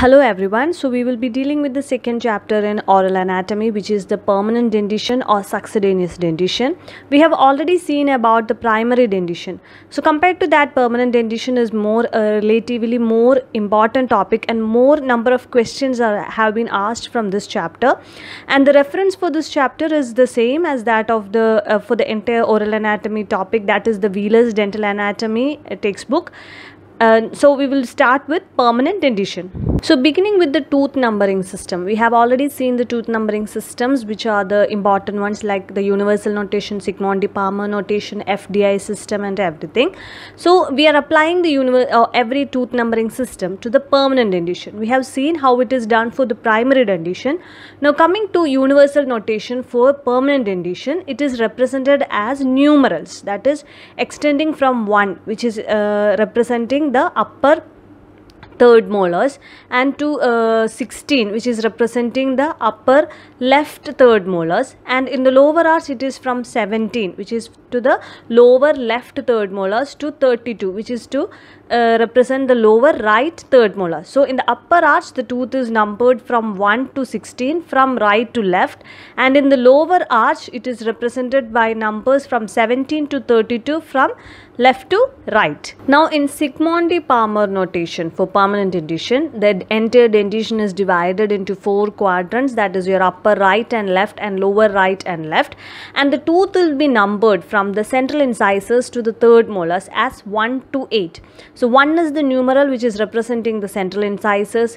Hello everyone, so we will be dealing with the second chapter in oral anatomy which is the permanent dentition or succedaneous dentition. We have already seen about the primary dentition. So compared to that permanent dentition is more a uh, relatively more important topic and more number of questions are, have been asked from this chapter and the reference for this chapter is the same as that of the uh, for the entire oral anatomy topic that is the Wheeler's dental anatomy uh, textbook and so we will start with permanent dentition so beginning with the tooth numbering system we have already seen the tooth numbering systems which are the important ones like the universal notation sigmund de palma notation fdi system and everything so we are applying the uh, every tooth numbering system to the permanent dentition we have seen how it is done for the primary dentition now coming to universal notation for permanent dentition it is represented as numerals that is extending from 1 which is uh, representing the upper third molars and to uh, 16 which is representing the upper left third molars and in the lower arch it is from 17 which is to the lower left third molars to 32 which is to uh, represent the lower right third molar. So in the upper arch the tooth is numbered from 1 to 16 from right to left and in the lower arch it is represented by numbers from 17 to 32 from left to right. Now in Sigmondi Palmer notation for permanent dentition the entire dentition is divided into four quadrants that is your upper right and left and lower right and left and the tooth will be numbered from from the central incisors to the third molars as 1 to 8. So 1 is the numeral which is representing the central incisors,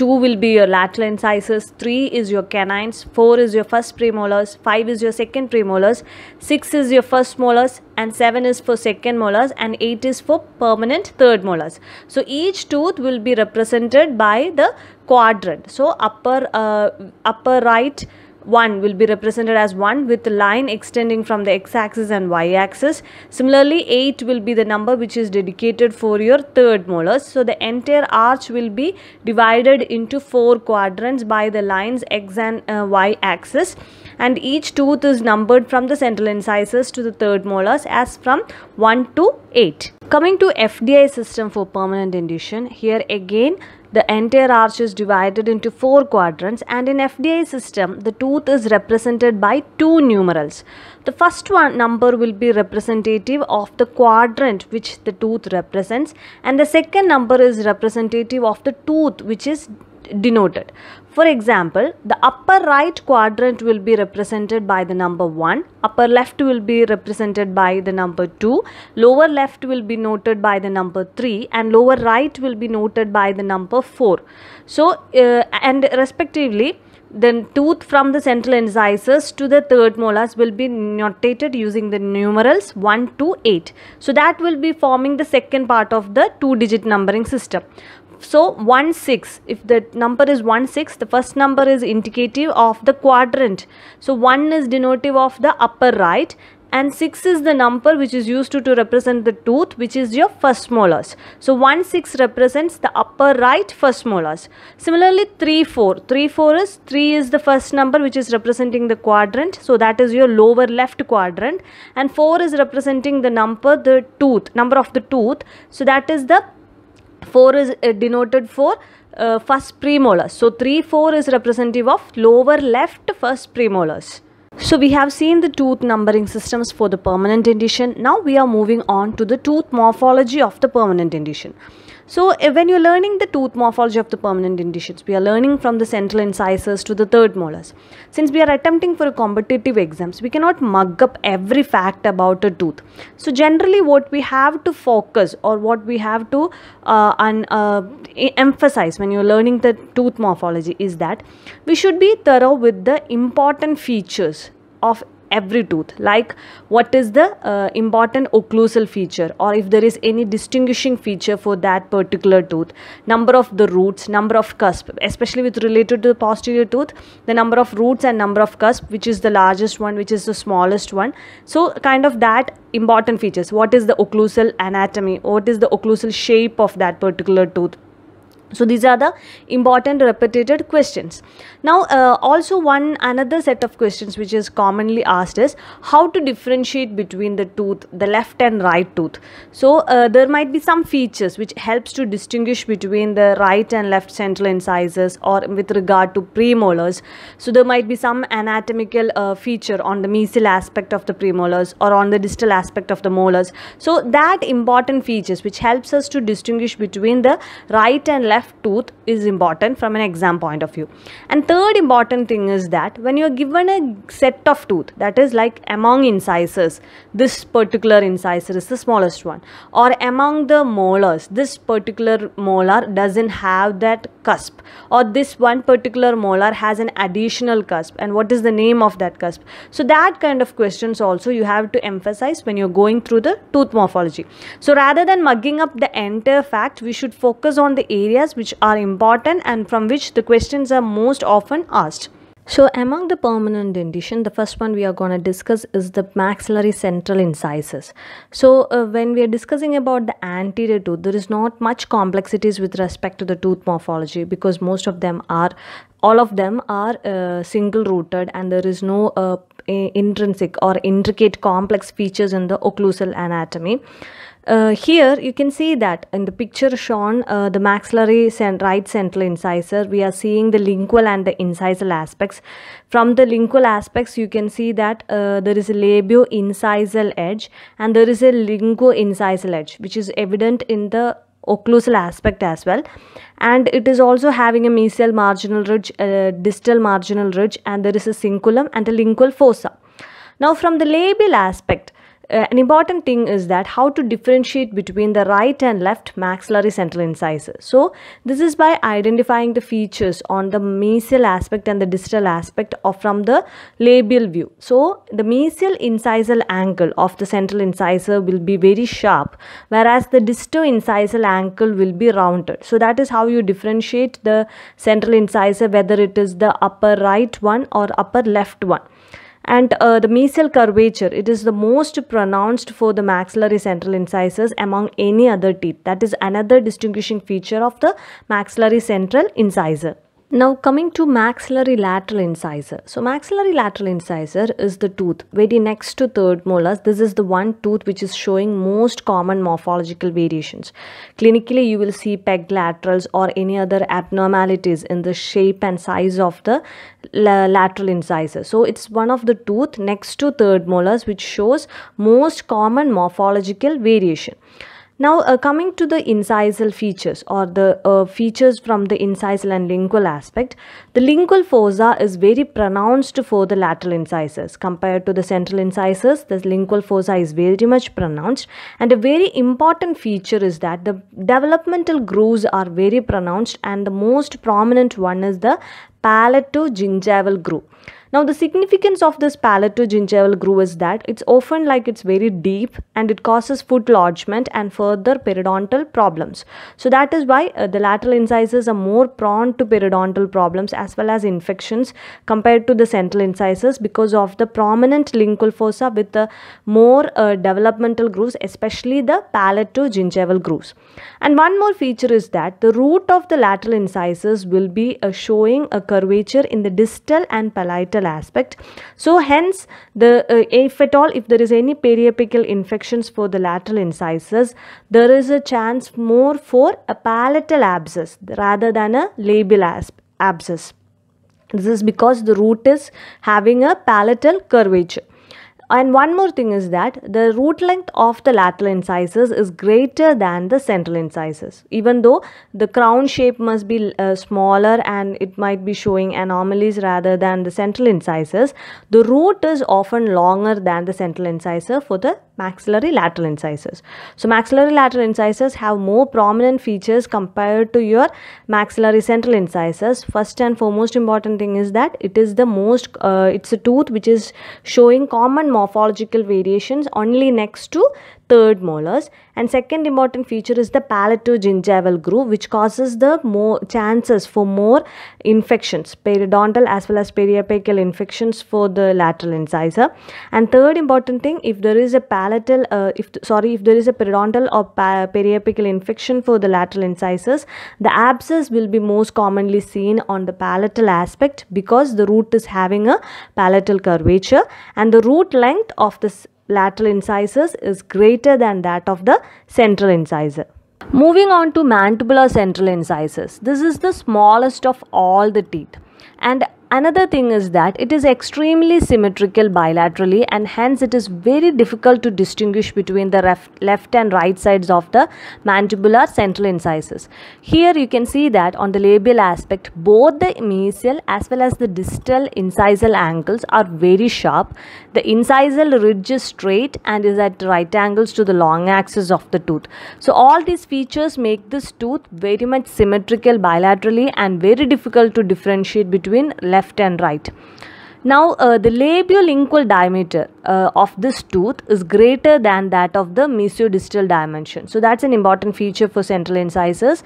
2 will be your lateral incisors, 3 is your canines, 4 is your first premolars, 5 is your second premolars, 6 is your first molars and 7 is for second molars and 8 is for permanent third molars. So each tooth will be represented by the quadrant. So upper, uh, upper right 1 will be represented as 1 with line extending from the x-axis and y-axis. Similarly, 8 will be the number which is dedicated for your third molars. So, the entire arch will be divided into 4 quadrants by the lines x and uh, y-axis and each tooth is numbered from the central incisors to the third molars as from 1 to 8. Coming to FDI system for permanent dentition, here again the entire arch is divided into four quadrants and in FDA system, the tooth is represented by two numerals. The first one number will be representative of the quadrant which the tooth represents and the second number is representative of the tooth which is denoted. For example, the upper right quadrant will be represented by the number 1, upper left will be represented by the number 2, lower left will be noted by the number 3 and lower right will be noted by the number 4. So, uh, and respectively, the tooth from the central incisors to the third molars will be notated using the numerals 1 to 8. So that will be forming the second part of the two digit numbering system. So 1 6, if the number is 1 6, the first number is indicative of the quadrant. So 1 is denotive of the upper right and 6 is the number which is used to, to represent the tooth which is your first molars. So 1 6 represents the upper right first molars. Similarly 3 4, 3 4 is 3 is the first number which is representing the quadrant. So that is your lower left quadrant and 4 is representing the number the tooth number of the tooth. So that is the 4 is uh, denoted for uh, first premolar. So 3, 4 is representative of lower left first premolars. So we have seen the tooth numbering systems for the permanent dentition. Now we are moving on to the tooth morphology of the permanent dentition. So eh, when you're learning the tooth morphology of the permanent dentitions, we are learning from the central incisors to the third molars. Since we are attempting for a competitive exams, we cannot mug up every fact about a tooth. So generally what we have to focus or what we have to uh, un, uh, emphasize when you're learning the tooth morphology is that we should be thorough with the important features of every tooth like what is the uh, important occlusal feature or if there is any distinguishing feature for that particular tooth number of the roots number of cusp especially with related to the posterior tooth the number of roots and number of cusp which is the largest one which is the smallest one so kind of that important features what is the occlusal anatomy what is the occlusal shape of that particular tooth so these are the important repeated questions now uh, also one another set of questions which is commonly asked is how to differentiate between the tooth the left and right tooth so uh, there might be some features which helps to distinguish between the right and left central incisors or with regard to premolars so there might be some anatomical uh, feature on the mesial aspect of the premolars or on the distal aspect of the molars so that important features which helps us to distinguish between the right and left tooth is important from an exam point of view and third third important thing is that when you're given a set of tooth, that is like among incisors, this particular incisor is the smallest one, or among the molars, this particular molar doesn't have that cusp, or this one particular molar has an additional cusp, and what is the name of that cusp? So, that kind of questions also you have to emphasize when you're going through the tooth morphology. So, rather than mugging up the entire fact, we should focus on the areas which are important and from which the questions are most often often asked. So among the permanent dentition, the first one we are going to discuss is the maxillary central incisors. So uh, when we are discussing about the anterior tooth, there is not much complexities with respect to the tooth morphology because most of them are, all of them are uh, single rooted and there is no uh, intrinsic or intricate complex features in the occlusal anatomy. Uh, here you can see that in the picture shown uh, the maxillary and right central incisor we are seeing the lingual and the incisal aspects from the lingual aspects you can see that uh, there is a labio-incisal edge and there is a lingual incisal edge which is evident in the occlusal aspect as well and it is also having a mesial marginal ridge uh, distal marginal ridge and there is a cingulum and a lingual fossa now from the labial aspect uh, an important thing is that how to differentiate between the right and left maxillary central incisors. So this is by identifying the features on the mesial aspect and the distal aspect of from the labial view. So the mesial incisal angle of the central incisor will be very sharp whereas the distal incisal angle will be rounded. So that is how you differentiate the central incisor whether it is the upper right one or upper left one and uh, the mesial curvature it is the most pronounced for the maxillary central incisors among any other teeth that is another distinguishing feature of the maxillary central incisor now coming to maxillary lateral incisor. So maxillary lateral incisor is the tooth very next to third molars. This is the one tooth which is showing most common morphological variations. Clinically you will see peg laterals or any other abnormalities in the shape and size of the lateral incisor. So it's one of the tooth next to third molars which shows most common morphological variation. Now uh, coming to the incisal features or the uh, features from the incisal and lingual aspect, the lingual fossa is very pronounced for the lateral incisors. Compared to the central incisors, the lingual fossa is very much pronounced and a very important feature is that the developmental grooves are very pronounced and the most prominent one is the palato gingival groove. Now, the significance of this palato-gingival groove is that it's often like it's very deep and it causes foot lodgement and further periodontal problems. So that is why uh, the lateral incisors are more prone to periodontal problems as well as infections compared to the central incisors because of the prominent lingual fossa with the more uh, developmental grooves, especially the palato-gingival grooves. And one more feature is that the root of the lateral incisors will be uh, showing a curvature in the distal and palatal aspect. So hence, the uh, if at all, if there is any periapical infections for the lateral incisors, there is a chance more for a palatal abscess rather than a labial abscess. This is because the root is having a palatal curvature. And one more thing is that the root length of the lateral incisors is greater than the central incisors. Even though the crown shape must be uh, smaller and it might be showing anomalies rather than the central incisors, the root is often longer than the central incisor for the maxillary lateral incisors. So maxillary lateral incisors have more prominent features compared to your maxillary central incisors. First and foremost important thing is that it is the most, uh, it's a tooth which is showing common morphological variations only next to third molars and second important feature is the palato-gingival groove which causes the more chances for more infections periodontal as well as periapical infections for the lateral incisor and third important thing if there is a palatal uh, if sorry if there is a periodontal or periapical infection for the lateral incisors the abscess will be most commonly seen on the palatal aspect because the root is having a palatal curvature and the root length of this lateral incisors is greater than that of the central incisor. Moving on to mandibular central incisors. This is the smallest of all the teeth and Another thing is that it is extremely symmetrical bilaterally and hence it is very difficult to distinguish between the left and right sides of the mandibular central incisors. Here you can see that on the labial aspect both the mesial as well as the distal incisal angles are very sharp. The incisal ridge is straight and is at right angles to the long axis of the tooth. So all these features make this tooth very much symmetrical bilaterally and very difficult to differentiate between left left and right. Now, uh, the labiolingual lingual diameter uh, of this tooth is greater than that of the mesiodistal dimension. So, that's an important feature for central incisors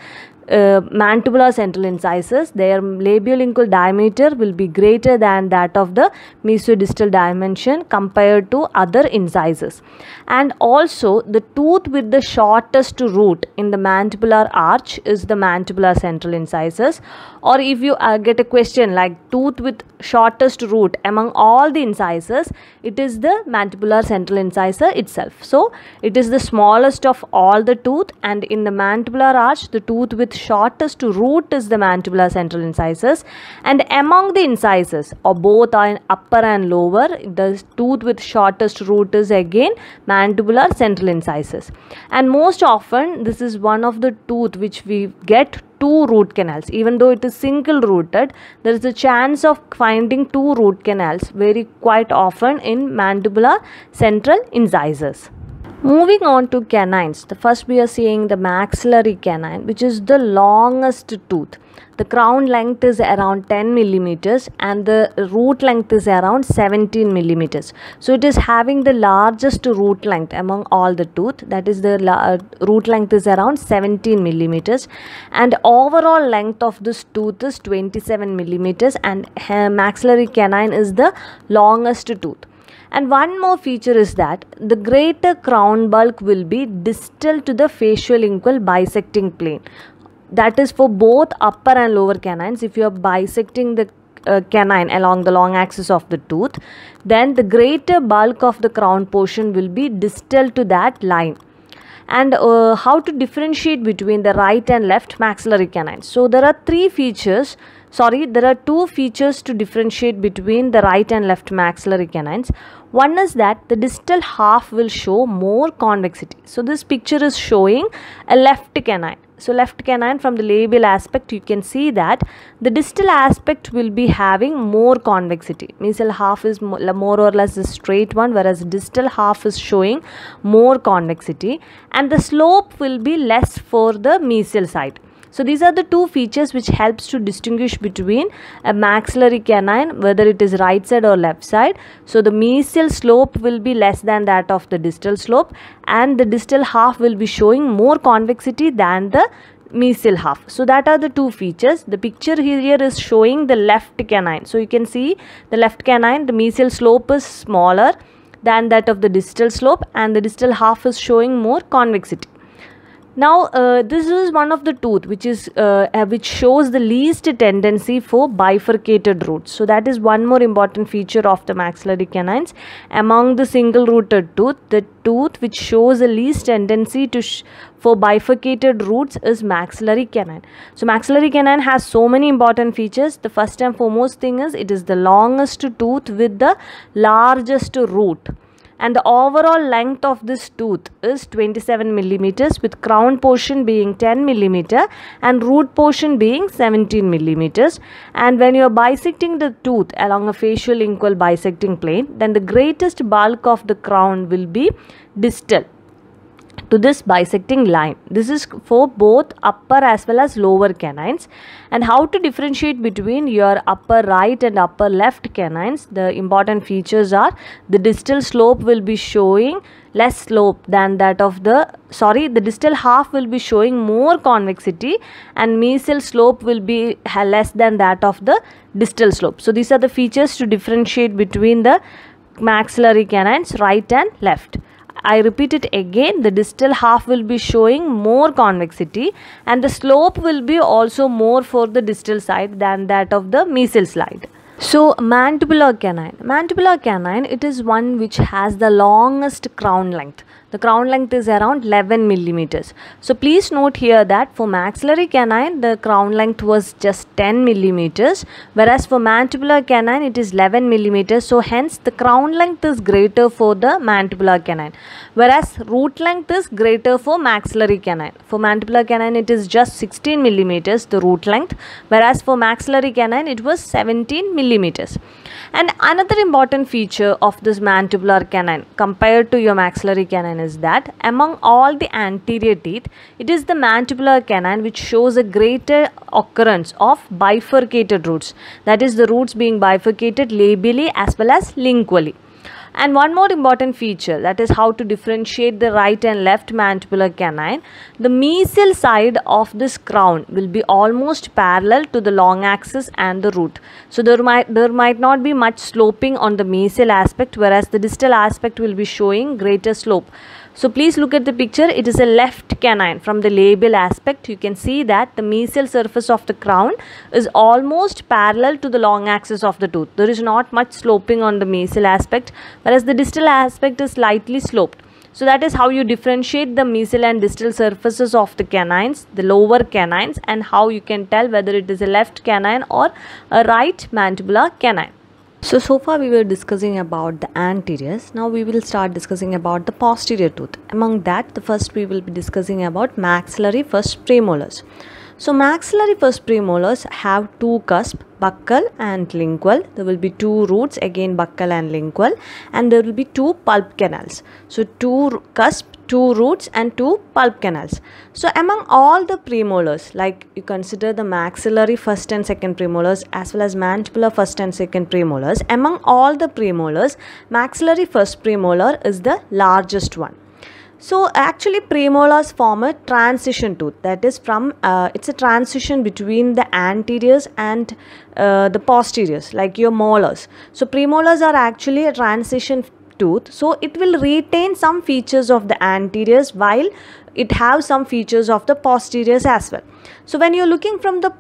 uh, mandibular central incisors, their labiolingual diameter will be greater than that of the mesiodistal dimension compared to other incisors. And also the tooth with the shortest root in the mandibular arch is the mandibular central incisors. Or if you uh, get a question like tooth with shortest root among all the incisors, it is the mandibular central incisor itself. So it is the smallest of all the tooth and in the mandibular arch the tooth with shortest root is the mandibular central incisors and among the incisors or both are in upper and lower the tooth with shortest root is again mandibular central incisors and most often this is one of the tooth which we get two root canals even though it is single rooted there is a chance of finding two root canals very quite often in mandibular central incisors Moving on to canines, the first we are seeing the maxillary canine, which is the longest tooth. The crown length is around 10 millimeters and the root length is around 17 millimeters. So it is having the largest root length among all the tooth. That is the uh, root length is around 17 millimeters and overall length of this tooth is 27 millimeters and uh, maxillary canine is the longest tooth. And one more feature is that the greater crown bulk will be distal to the facial lingual bisecting plane. That is for both upper and lower canines. If you are bisecting the uh, canine along the long axis of the tooth, then the greater bulk of the crown portion will be distal to that line and uh, how to differentiate between the right and left maxillary canines. So there are three features, sorry, there are two features to differentiate between the right and left maxillary canines. One is that the distal half will show more convexity. So this picture is showing a left canine. So left canine from the labial aspect you can see that the distal aspect will be having more convexity. Mesial half is more or less a straight one whereas distal half is showing more convexity and the slope will be less for the mesial side. So these are the two features which helps to distinguish between a maxillary canine whether it is right side or left side. So the mesial slope will be less than that of the distal slope and the distal half will be showing more convexity than the mesial half so that are the two features the picture here is showing the left canine so you can see the left canine the mesial slope is smaller than that of the distal slope and the distal half is showing more convexity now uh, this is one of the tooth which is uh, uh, which shows the least tendency for bifurcated roots so that is one more important feature of the maxillary canines among the single rooted tooth the tooth which shows the least tendency to for bifurcated roots is maxillary canine so maxillary canine has so many important features the first and foremost thing is it is the longest tooth with the largest root and the overall length of this tooth is 27 millimeters with crown portion being 10 millimeter and root portion being 17 millimeters and when you are bisecting the tooth along a facial lingual bisecting plane then the greatest bulk of the crown will be distal to this bisecting line. This is for both upper as well as lower canines and how to differentiate between your upper right and upper left canines. The important features are the distal slope will be showing less slope than that of the sorry the distal half will be showing more convexity and mesial slope will be less than that of the distal slope. So these are the features to differentiate between the maxillary canines right and left. I repeat it again the distal half will be showing more convexity and the slope will be also more for the distal side than that of the mesial side. So mandibular canine. Mandibular canine it is one which has the longest crown length. The crown length is around 11 millimeters. So please note here that for maxillary canine, the crown length was just 10 millimeters, whereas for mandibular canine, it is 11 millimeters. So hence, the crown length is greater for the mandibular canine, whereas root length is greater for maxillary canine. For mandibular canine, it is just 16 millimeters, the root length, whereas for maxillary canine, it was 17 millimeters. And another important feature of this mandibular canine compared to your maxillary canine is that among all the anterior teeth, it is the mandibular canine which shows a greater occurrence of bifurcated roots. That is the roots being bifurcated labially as well as lingually. And one more important feature that is how to differentiate the right and left mandibular canine. The mesial side of this crown will be almost parallel to the long axis and the root. So there might, there might not be much sloping on the mesial aspect whereas the distal aspect will be showing greater slope. So please look at the picture. It is a left canine. From the labial aspect, you can see that the mesial surface of the crown is almost parallel to the long axis of the tooth. There is not much sloping on the mesial aspect, whereas the distal aspect is slightly sloped. So that is how you differentiate the mesial and distal surfaces of the canines, the lower canines and how you can tell whether it is a left canine or a right mandibular canine. So, so far we were discussing about the anteriors. Now we will start discussing about the posterior tooth. Among that, the first we will be discussing about maxillary first premolars. So maxillary first premolars have two cusps, buccal and lingual. There will be two roots, again buccal and lingual. And there will be two pulp canals. So two cusp two roots and two pulp canals. So among all the premolars, like you consider the maxillary first and second premolars as well as mandibular first and second premolars, among all the premolars, maxillary first premolar is the largest one. So actually premolars form a transition tooth that is from uh, it's a transition between the anteriors and uh, the posteriors like your molars. So premolars are actually a transition tooth so it will retain some features of the anteriors while it have some features of the posteriors as well so when you're looking from the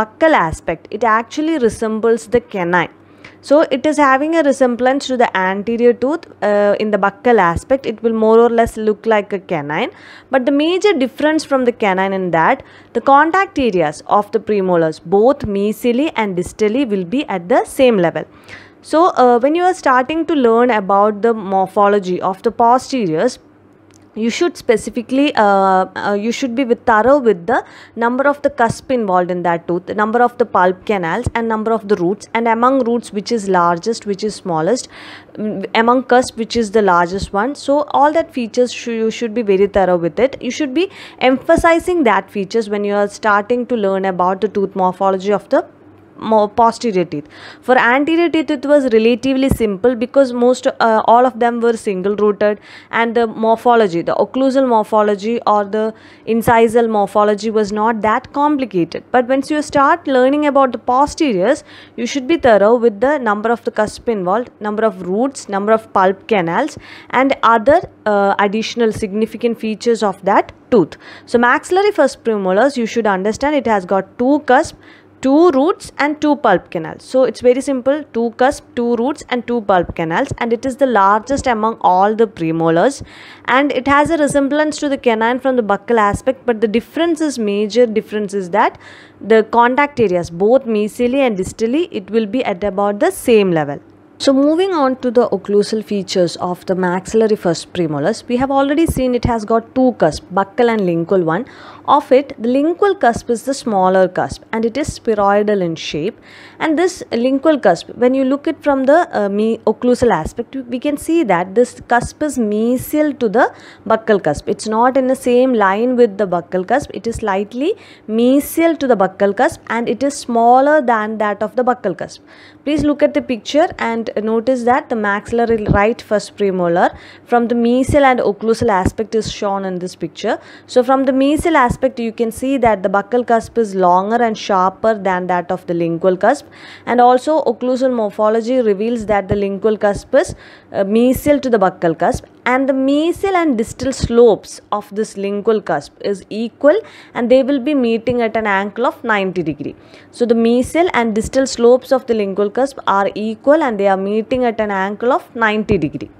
buccal aspect it actually resembles the canine so it is having a resemblance to the anterior tooth uh, in the buccal aspect it will more or less look like a canine but the major difference from the canine in that the contact areas of the premolars both mesially and distally will be at the same level so uh, when you are starting to learn about the morphology of the posteriors, you should specifically uh, uh, you should be with thorough with the number of the cusp involved in that tooth the number of the pulp canals and number of the roots and among roots which is largest which is smallest mm, among cusp which is the largest one so all that features sh you should be very thorough with it you should be emphasizing that features when you are starting to learn about the tooth morphology of the posterior teeth for anterior teeth it was relatively simple because most uh, all of them were single rooted and the morphology the occlusal morphology or the incisal morphology was not that complicated but once you start learning about the posteriors you should be thorough with the number of the cusp involved number of roots number of pulp canals and other uh, additional significant features of that tooth so maxillary first premolars you should understand it has got two cusps two roots and two pulp canals. So it's very simple, two cusp, two roots and two pulp canals and it is the largest among all the premolars and it has a resemblance to the canine from the buccal aspect but the difference is major difference is that the contact areas both mesially and distally it will be at about the same level. So moving on to the occlusal features of the maxillary first premolars, we have already seen it has got two cusps, buccal and lingual one. Of it, the lingual cusp is the smaller cusp and it is spheroidal in shape. And this lingual cusp, when you look it from the uh, occlusal aspect, we can see that this cusp is mesial to the buccal cusp. It's not in the same line with the buccal cusp. It is slightly mesial to the buccal cusp and it is smaller than that of the buccal cusp. Please look at the picture and notice that the maxillary right first premolar from the mesial and occlusal aspect is shown in this picture. So from the mesial aspect, aspect you can see that the buccal cusp is longer and sharper than that of the lingual cusp and also occlusal morphology reveals that the lingual cusp is uh, mesial to the buccal cusp and the mesial and distal slopes of this lingual cusp is equal and they will be meeting at an angle of 90 degree. So the mesial and distal slopes of the lingual cusp are equal and they are meeting at an angle of 90 degree.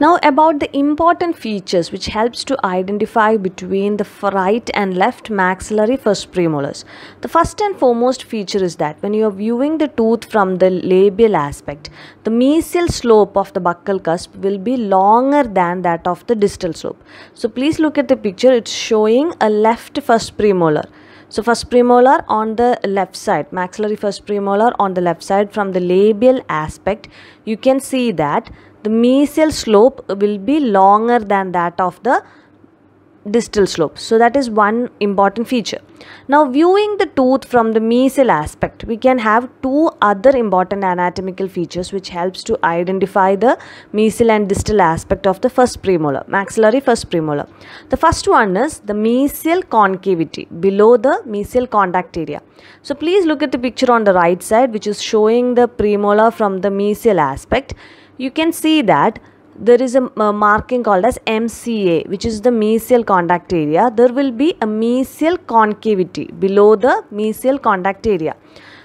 Now about the important features which helps to identify between the right and left maxillary first premolars. The first and foremost feature is that when you are viewing the tooth from the labial aspect, the mesial slope of the buccal cusp will be longer than that of the distal slope. So please look at the picture, it's showing a left first premolar. So first premolar on the left side, maxillary first premolar on the left side from the labial aspect, you can see that the mesial slope will be longer than that of the distal slope. So that is one important feature. Now viewing the tooth from the mesial aspect, we can have two other important anatomical features which helps to identify the mesial and distal aspect of the first premolar, maxillary first premolar. The first one is the mesial concavity below the mesial contact area. So please look at the picture on the right side which is showing the premolar from the mesial aspect you can see that there is a marking called as MCA which is the mesial contact area there will be a mesial concavity below the mesial contact area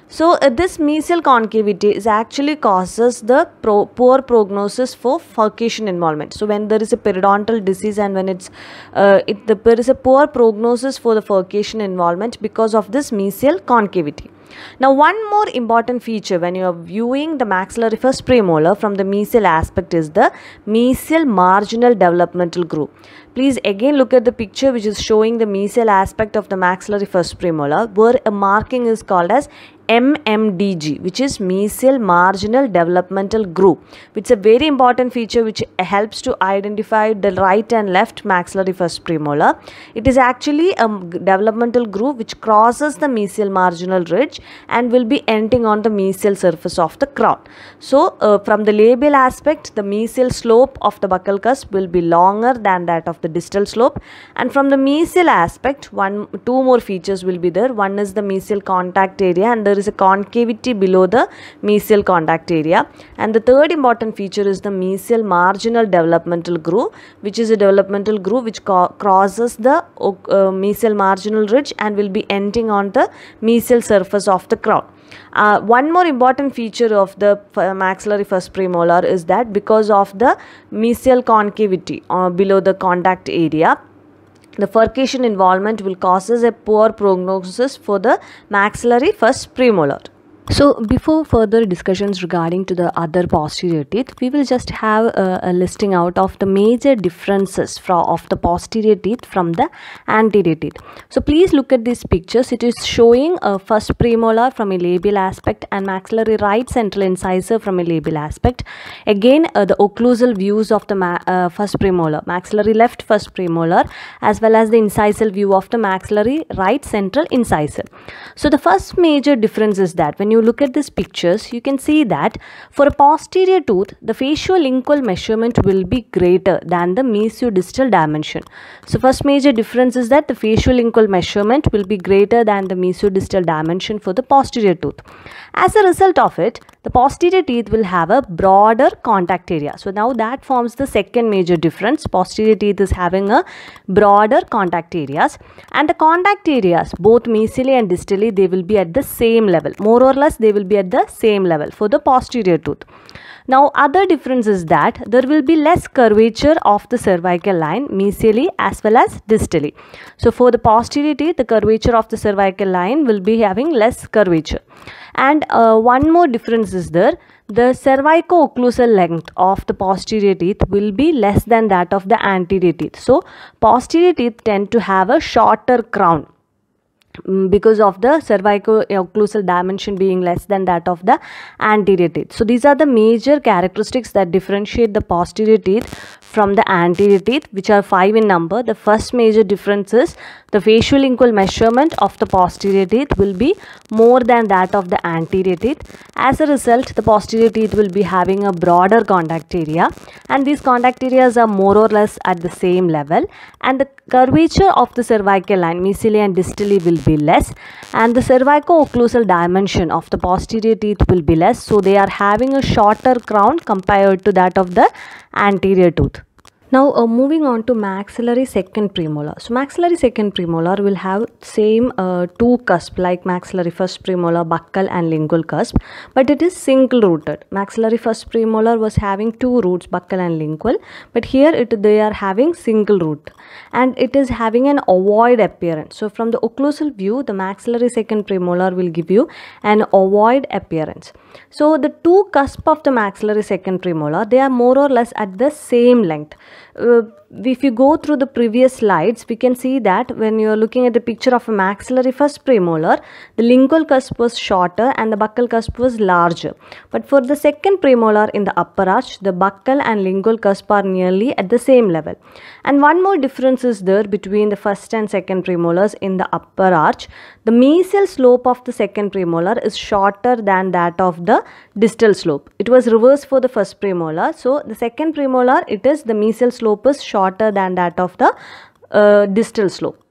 so uh, this mesial concavity is actually causes the pro poor prognosis for furcation involvement. So when there is a periodontal disease and when it's uh, it, the, there is a poor prognosis for the furcation involvement because of this mesial concavity. Now, one more important feature when you are viewing the maxillary first premolar from the mesial aspect is the mesial marginal developmental group. Please again look at the picture which is showing the mesial aspect of the maxillary first premolar where a marking is called as MMDG which is mesial marginal developmental group which is a very important feature which helps to identify the right and left maxillary first premolar. It is actually a developmental group which crosses the mesial marginal ridge and will be ending on the mesial surface of the crown. So uh, from the labial aspect the mesial slope of the buccal cusp will be longer than that of the the distal slope and from the mesial aspect one two more features will be there one is the mesial contact area and there is a concavity below the mesial contact area and the third important feature is the mesial marginal developmental groove which is a developmental groove which crosses the uh, mesial marginal ridge and will be ending on the mesial surface of the crown uh, one more important feature of the maxillary um, first premolar is that because of the mesial concavity uh, below the contact area, the furcation involvement will causes a poor prognosis for the maxillary first premolar. So before further discussions regarding to the other posterior teeth, we will just have a, a listing out of the major differences from of the posterior teeth from the anterior teeth. So please look at these pictures. It is showing a first premolar from a labial aspect and maxillary right central incisor from a labial aspect. Again, uh, the occlusal views of the uh, first premolar, maxillary left first premolar, as well as the incisal view of the maxillary right central incisor. So the first major difference is that when you you look at these pictures, you can see that for a posterior tooth, the facial-lingual measurement will be greater than the mesiodistal dimension. So first major difference is that the facial-lingual measurement will be greater than the mesiodistal dimension for the posterior tooth. As a result of it, the posterior teeth will have a broader contact area. So now that forms the second major difference. Posterior teeth is having a broader contact areas and the contact areas both mesially and distally they will be at the same level. More or less they will be at the same level for the posterior tooth. Now other difference is that there will be less curvature of the cervical line mesially as well as distally. So for the posterior teeth the curvature of the cervical line will be having less curvature and uh, one more difference is there the cervico-occlusal length of the posterior teeth will be less than that of the anterior teeth so posterior teeth tend to have a shorter crown mm, because of the cervico-occlusal dimension being less than that of the anterior teeth. So these are the major characteristics that differentiate the posterior teeth from the anterior teeth which are 5 in number. The first major difference is the facial measurement of the posterior teeth will be more than that of the anterior teeth. As a result, the posterior teeth will be having a broader contact area and these contact areas are more or less at the same level and the curvature of the cervical line mesially and distally will be less and the cervico-occlusal dimension of the posterior teeth will be less so they are having a shorter crown compared to that of the anterior tooth. Now uh, moving on to maxillary second premolar. So maxillary second premolar will have same uh, two cusp like maxillary first premolar, buccal and lingual cusp but it is single rooted. Maxillary first premolar was having two roots buccal and lingual but here it they are having single root and it is having an ovoid appearance. So from the occlusal view the maxillary second premolar will give you an ovoid appearance. So the two cusp of the maxillary second premolar they are more or less at the same length. 呃。if you go through the previous slides, we can see that when you are looking at the picture of a maxillary first premolar, the lingual cusp was shorter and the buccal cusp was larger. But for the second premolar in the upper arch, the buccal and lingual cusp are nearly at the same level. And one more difference is there between the first and second premolars in the upper arch. The mesial slope of the second premolar is shorter than that of the distal slope. It was reversed for the first premolar. So the second premolar, it is the mesial slope is shorter shorter than that of the uh, distal slope.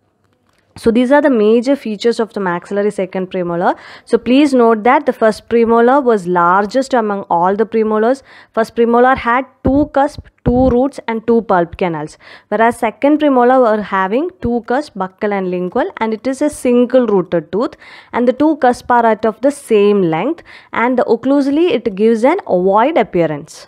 So these are the major features of the maxillary second premolar. So please note that the first premolar was largest among all the premolars. First premolar had two cusp, two roots and two pulp canals. Whereas second premolar were having two cusp, buccal and lingual and it is a single rooted tooth and the two cusp are at of the same length and the occlusally it gives an ovoid appearance.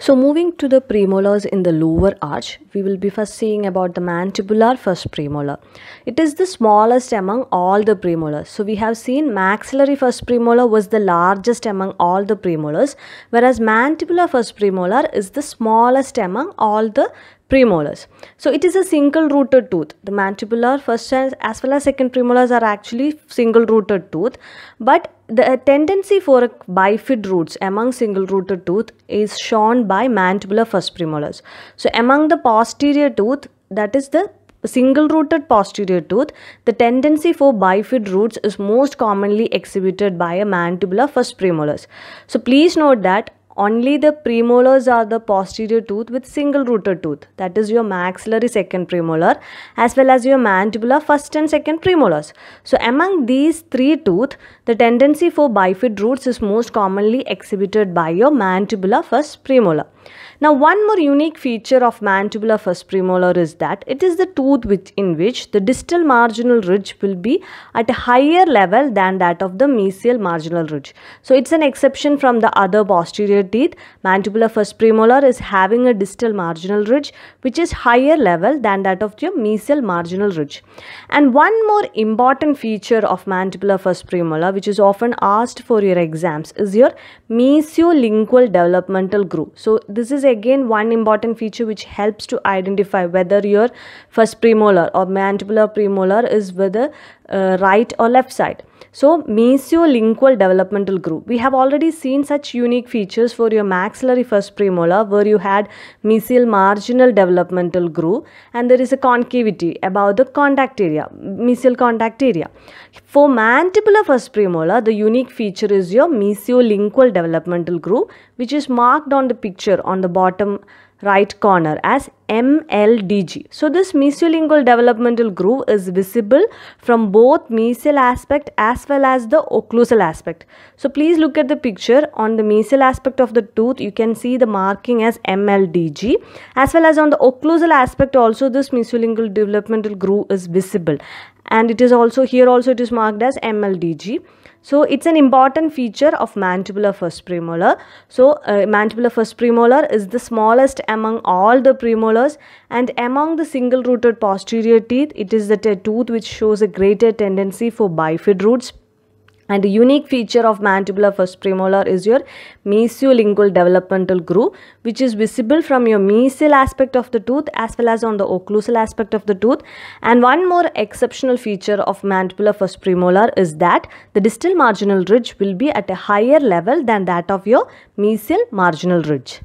So moving to the premolars in the lower arch, we will be first seeing about the mandibular first premolar. It is the smallest among all the premolars. So we have seen maxillary first premolar was the largest among all the premolars, whereas mandibular first premolar is the smallest among all the premolars. So it is a single rooted tooth. The mandibular first as well as second premolars are actually single rooted tooth, but the tendency for bifid roots among single-rooted tooth is shown by mandibular first premolars. So among the posterior tooth, that is the single-rooted posterior tooth, the tendency for bifid roots is most commonly exhibited by a mandibular first premolars. So please note that only the premolars are the posterior tooth with single rooted tooth that is your maxillary second premolar as well as your mandibular first and second premolars. So among these three tooth the tendency for bifid roots is most commonly exhibited by your mandibular first premolar. Now, one more unique feature of mandibular first premolar is that it is the tooth which, in which the distal marginal ridge will be at a higher level than that of the mesial marginal ridge. So, it's an exception from the other posterior teeth. Mandibular first premolar is having a distal marginal ridge which is higher level than that of your mesial marginal ridge. And one more important feature of mandibular first premolar which is often asked for your exams is your mesiolingual developmental groove. So, this is again one important feature which helps to identify whether your first premolar or mandibular premolar is with the uh, right or left side so mesiolingual developmental group. We have already seen such unique features for your maxillary first premolar where you had mesial marginal developmental groove and there is a concavity about the contact area, mesial contact area. For mandibular first premolar, the unique feature is your mesiolingual developmental groove which is marked on the picture on the bottom right corner as MLDG. So this mesiolingual developmental groove is visible from both mesial aspect as well as the occlusal aspect. So please look at the picture on the mesial aspect of the tooth you can see the marking as MLDG as well as on the occlusal aspect also this mesiolingual developmental groove is visible and it is also here also it is marked as MLDG. So it's an important feature of mandibular first premolar. So uh, mandibular first premolar is the smallest among all the premolars and among the single rooted posterior teeth it is the tooth which shows a greater tendency for bifid roots and a unique feature of mandibular first premolar is your mesiolingual developmental groove, which is visible from your mesial aspect of the tooth as well as on the occlusal aspect of the tooth. And one more exceptional feature of mandibular first premolar is that the distal marginal ridge will be at a higher level than that of your mesial marginal ridge.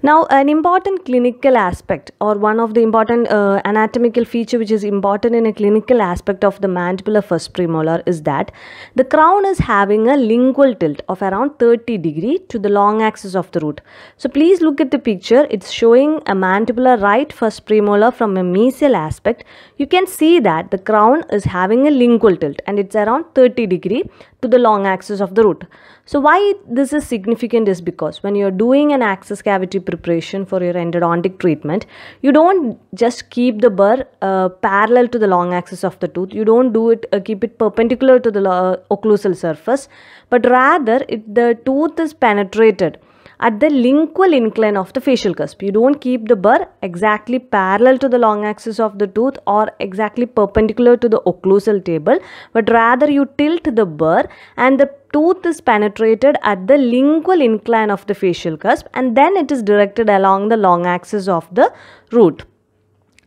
Now, an important clinical aspect or one of the important uh, anatomical feature which is important in a clinical aspect of the mandibular first premolar is that the crown is having a lingual tilt of around 30 degree to the long axis of the root. So, please look at the picture. It's showing a mandibular right first premolar from a mesial aspect you can see that the crown is having a lingual tilt and it's around 30 degree to the long axis of the root. So why this is significant is because when you're doing an axis cavity preparation for your endodontic treatment, you don't just keep the burr uh, parallel to the long axis of the tooth. You don't do it uh, keep it perpendicular to the uh, occlusal surface, but rather it, the tooth is penetrated at the lingual incline of the facial cusp. You don't keep the burr exactly parallel to the long axis of the tooth or exactly perpendicular to the occlusal table, but rather you tilt the burr and the tooth is penetrated at the lingual incline of the facial cusp and then it is directed along the long axis of the root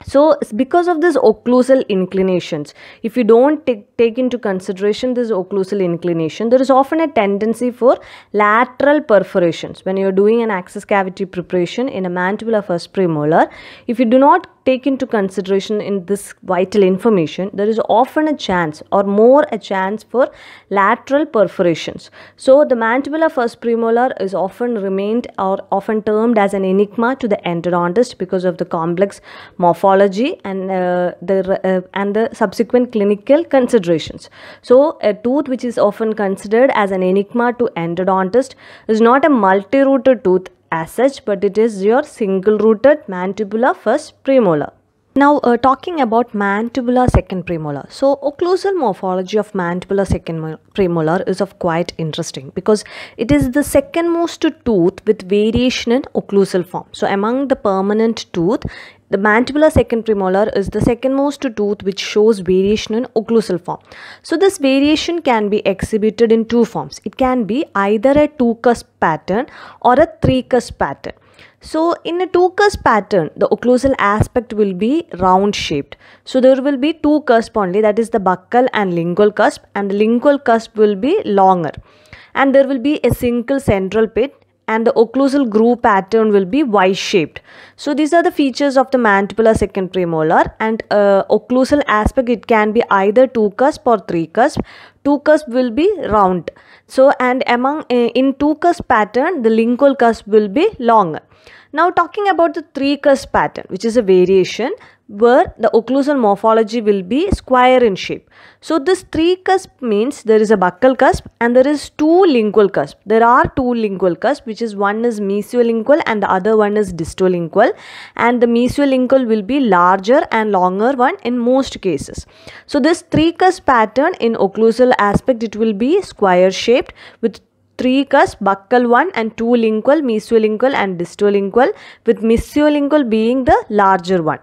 so because of this occlusal inclinations if you don't take, take into consideration this occlusal inclination there is often a tendency for lateral perforations when you are doing an access cavity preparation in a mandibular first premolar if you do not take into consideration in this vital information, there is often a chance or more a chance for lateral perforations. So the mandibular first premolar is often remained or often termed as an enigma to the endodontist because of the complex morphology and uh, the uh, and the subsequent clinical considerations. So a tooth which is often considered as an enigma to endodontist is not a multi-rooted tooth as such but it is your single rooted mandibular first premolar. Now uh, talking about mandibular second premolar. So occlusal morphology of mandibular second premolar is of quite interesting because it is the second most tooth with variation in occlusal form. So among the permanent tooth, the mandibular second premolar is the second most tooth which shows variation in occlusal form. So this variation can be exhibited in two forms. It can be either a two-cusp pattern or a three-cusp pattern. So in a two-cusp pattern, the occlusal aspect will be round shaped. So there will be two cusp only that is the buccal and lingual cusp and the lingual cusp will be longer. And there will be a single central pit and the occlusal groove pattern will be Y-shaped. So these are the features of the mandibular second premolar and uh, occlusal aspect it can be either 2 cusp or 3 cusp. 2 cusp will be round. So and among uh, in 2 cusp pattern the lingual cusp will be longer. Now talking about the 3 cusp pattern which is a variation where the occlusal morphology will be square in shape. So this three cusp means there is a buccal cusp and there is two lingual cusp. There are two lingual cusp which is one is mesiolingual and the other one is distolingual and the mesiolingual will be larger and longer one in most cases. So this three cusp pattern in occlusal aspect it will be square shaped with three cusp buccal one and two lingual mesiolingual and distolingual with mesiolingual being the larger one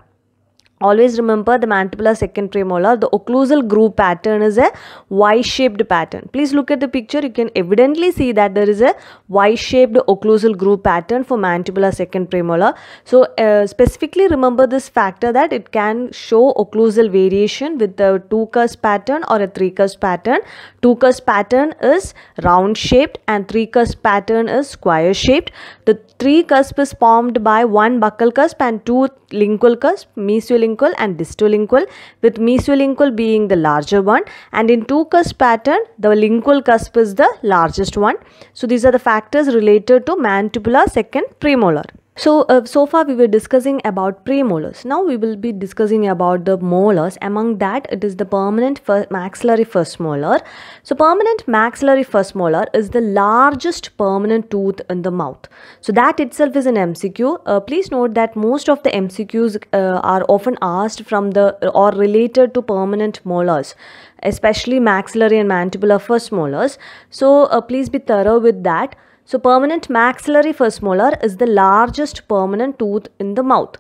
always remember the mandibular second premolar. the occlusal groove pattern is a y-shaped pattern please look at the picture you can evidently see that there is a y-shaped occlusal groove pattern for mandibular second premolar. so uh, specifically remember this factor that it can show occlusal variation with the two cusp pattern or a three cusp pattern two cusp pattern is round shaped and three cusp pattern is square shaped the three cusp is formed by one buccal cusp and two lingual cusp mesolingual lingual and distolingual with mesiolingual being the larger one and in two cusp pattern the lingual cusp is the largest one. So these are the factors related to mandibular second premolar. So, uh, so far we were discussing about premolars. Now we will be discussing about the molars. Among that, it is the permanent first maxillary first molar. So, permanent maxillary first molar is the largest permanent tooth in the mouth. So, that itself is an MCQ. Uh, please note that most of the MCQs uh, are often asked from the or related to permanent molars especially maxillary and mandibular first molars. So uh, please be thorough with that. So permanent maxillary first molar is the largest permanent tooth in the mouth.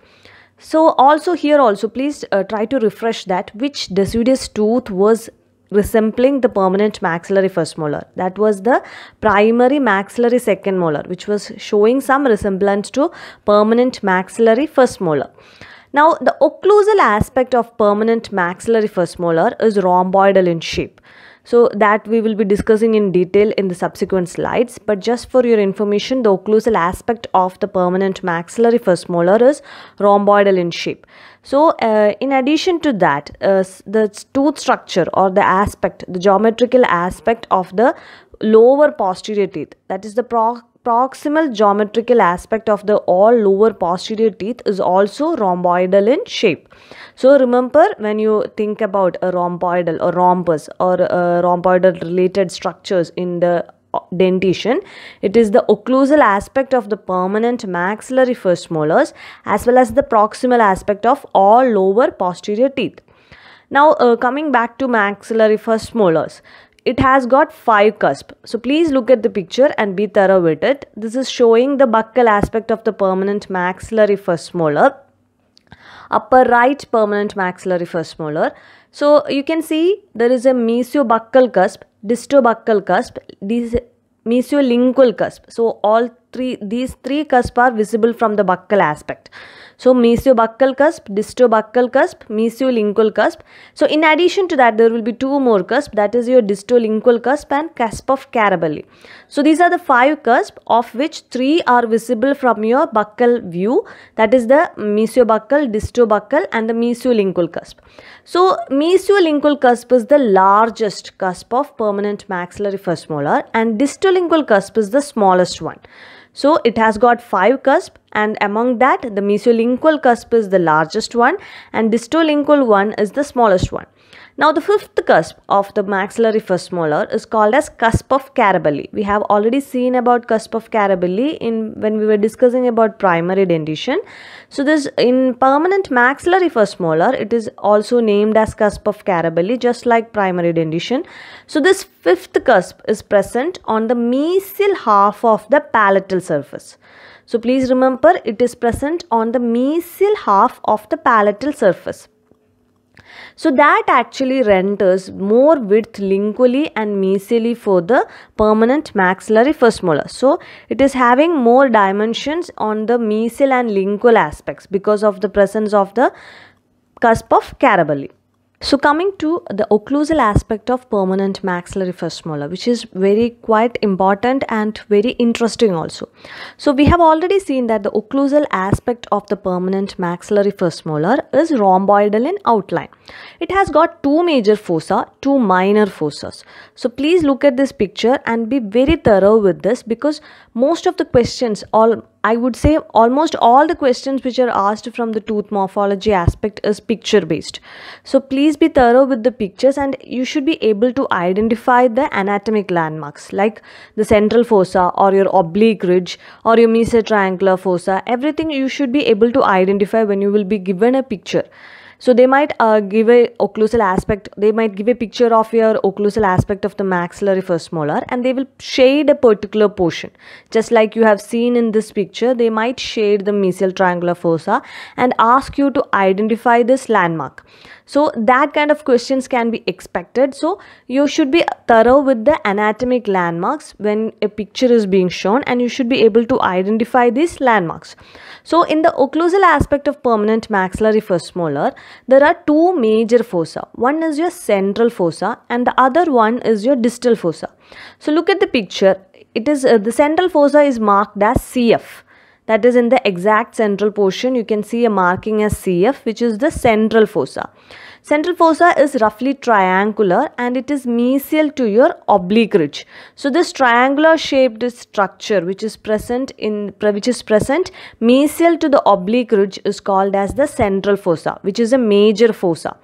So also here also please uh, try to refresh that which deciduous tooth was resembling the permanent maxillary first molar. That was the primary maxillary second molar which was showing some resemblance to permanent maxillary first molar. Now the occlusal aspect of permanent maxillary first molar is rhomboidal in shape. So that we will be discussing in detail in the subsequent slides. But just for your information, the occlusal aspect of the permanent maxillary first molar is rhomboidal in shape. So uh, in addition to that, uh, the tooth structure or the aspect, the geometrical aspect of the lower posterior teeth, that is the pro proximal geometrical aspect of the all lower posterior teeth is also rhomboidal in shape. So remember when you think about a rhomboidal or rhombus or a uh, rhomboidal related structures in the uh, dentition. It is the occlusal aspect of the permanent maxillary first molars as well as the proximal aspect of all lower posterior teeth. Now uh, coming back to maxillary first molars it has got 5 cusp. So please look at the picture and be thorough with it. This is showing the buccal aspect of the permanent maxillary first molar. Upper right permanent maxillary first molar. So you can see there is a mesiobuccal cusp, distobuccal cusp, mesiolingual cusp. So all three these three cusps are visible from the buccal aspect. So mesiobuccal cusp, distobuccal cusp, mesiolingual cusp. So in addition to that, there will be two more cusps. that is your distolingual cusp and cusp of Carabelli. So these are the five cusps of which three are visible from your buccal view that is the mesiobuccal, distobuccal and the mesiolingual cusp. So mesiolingual cusp is the largest cusp of permanent maxillary first molar and distolingual cusp is the smallest one. So it has got 5 cusp and among that the mesiolingual cusp is the largest one and distolingual one is the smallest one. Now the fifth cusp of the maxillary first molar is called as cusp of Carabelli. We have already seen about cusp of Carabelli in when we were discussing about primary dentition. So this in permanent maxillary first molar it is also named as cusp of Carabelli just like primary dentition. So this fifth cusp is present on the mesial half of the palatal surface. So please remember it is present on the mesial half of the palatal surface. So that actually renders more width lingually and mesially for the permanent maxillary first molar. So it is having more dimensions on the mesial and lingual aspects because of the presence of the cusp of Carabelli. So coming to the occlusal aspect of permanent maxillary first molar, which is very quite important and very interesting also. So we have already seen that the occlusal aspect of the permanent maxillary first molar is rhomboidal in outline. It has got two major fossa, two minor fossas. So please look at this picture and be very thorough with this because most of the questions all I would say almost all the questions which are asked from the tooth morphology aspect is picture based. So please be thorough with the pictures and you should be able to identify the anatomic landmarks like the central fossa or your oblique ridge or your triangular fossa. Everything you should be able to identify when you will be given a picture. So they might uh, give a occlusal aspect, they might give a picture of your occlusal aspect of the maxillary first molar and they will shade a particular portion. Just like you have seen in this picture, they might shade the mesial triangular fossa and ask you to identify this landmark. So that kind of questions can be expected. So you should be thorough with the anatomic landmarks when a picture is being shown and you should be able to identify these landmarks. So in the occlusal aspect of permanent maxillary first molar, there are two major fossa. One is your central fossa and the other one is your distal fossa. So look at the picture. It is uh, the central fossa is marked as CF that is in the exact central portion you can see a marking as CF which is the central fossa. Central fossa is roughly triangular and it is mesial to your oblique ridge. So this triangular shaped structure which is present in which is present mesial to the oblique ridge is called as the central fossa which is a major fossa.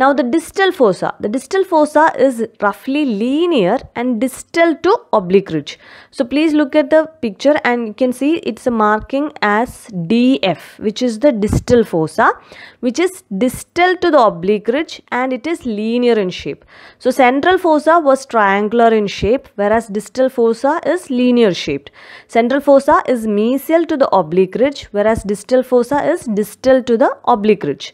Now the distal fossa. The distal fossa is roughly linear and distal to oblique ridge. So please look at the picture and you can see it's a marking as DF which is the distal fossa which is distal to the oblique ridge and it is linear in shape. So central fossa was triangular in shape whereas distal fossa is linear shaped. Central fossa is mesial to the oblique ridge whereas distal fossa is distal to the oblique ridge.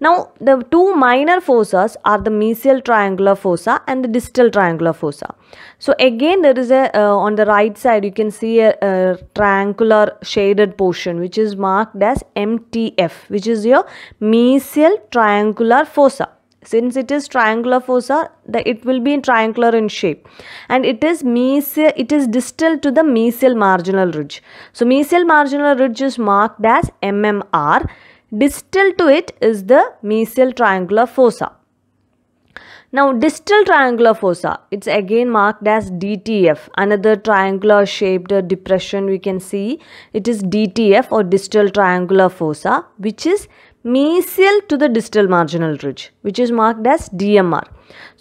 Now the two minor fossas are the mesial triangular fossa and the distal triangular fossa. So again there is a uh, on the right side you can see a, a triangular shaded portion which is marked as MTF which is your mesial triangular fossa since it is triangular fossa the, it will be triangular in shape and it is mesial it is distal to the mesial marginal ridge so mesial marginal ridge is marked as mmr Distal to it is the mesial triangular fossa. Now distal triangular fossa, it's again marked as DTF, another triangular shaped depression we can see. It is DTF or distal triangular fossa which is mesial to the distal marginal ridge which is marked as DMR.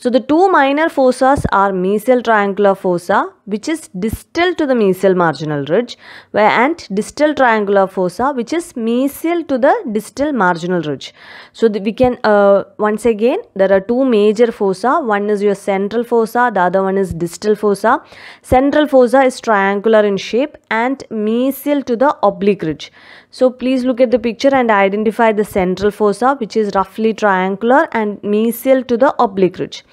So the two minor fossas are mesial triangular fossa which is distal to the mesial marginal ridge where and distal triangular fossa which is mesial to the distal marginal ridge. So the, we can uh, once again there are two major fossa one is your central fossa the other one is distal fossa. Central fossa is triangular in shape and mesial to the oblique ridge. So please look at the picture and identify the central fossa which is roughly triangular and mesial to the oblique ridge.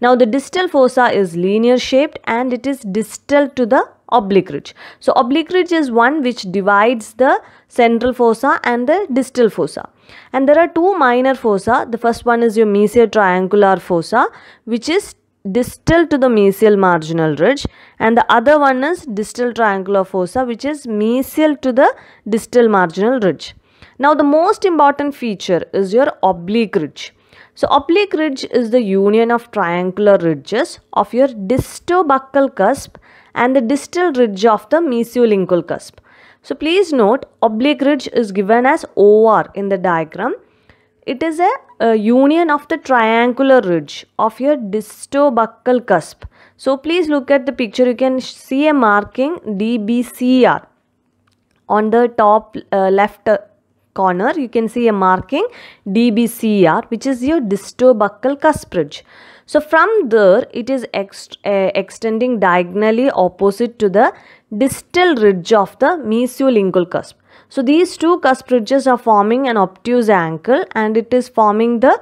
Now the distal fossa is linear shaped and it is distal to the oblique ridge. So oblique ridge is one which divides the central fossa and the distal fossa. And there are two minor fossa. The first one is your mesial triangular fossa which is distal to the mesial marginal ridge and the other one is distal triangular fossa which is mesial to the distal marginal ridge. Now the most important feature is your oblique ridge. So oblique ridge is the union of triangular ridges of your distobuccal cusp and the distal ridge of the mesiolingual cusp. So please note oblique ridge is given as OR in the diagram it is a, a union of the triangular ridge of your distobuccal cusp. So please look at the picture. You can see a marking DBCR on the top uh, left uh, corner you can see a marking DBCR which is your distobuccal cusp ridge. So from there it is ext uh, extending diagonally opposite to the distal ridge of the mesiolingual cusp. So these two cusp ridges are forming an obtuse angle and it is forming the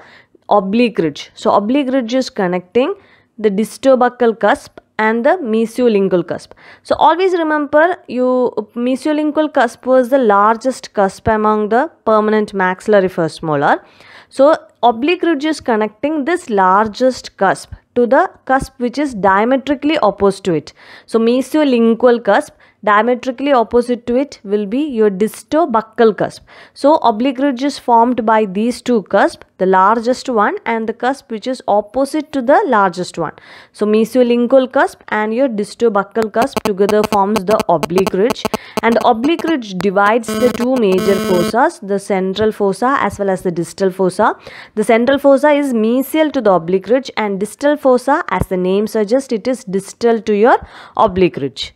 oblique ridge. So oblique ridge is connecting the distobuccal cusp and the mesiolingual cusp. So always remember you mesiolingual cusp was the largest cusp among the permanent maxillary first molar. So oblique ridge is connecting this largest cusp to the cusp which is diametrically opposed to it. So mesiolingual cusp diametrically opposite to it will be your distobuccal cusp. So oblique ridge is formed by these two cusps, the largest one and the cusp which is opposite to the largest one. So mesiolingual cusp and your distobuccal cusp together forms the oblique ridge and the oblique ridge divides the two major fossas, the central fossa as well as the distal fossa. The central fossa is mesial to the oblique ridge and distal fossa as the name suggests it is distal to your oblique ridge.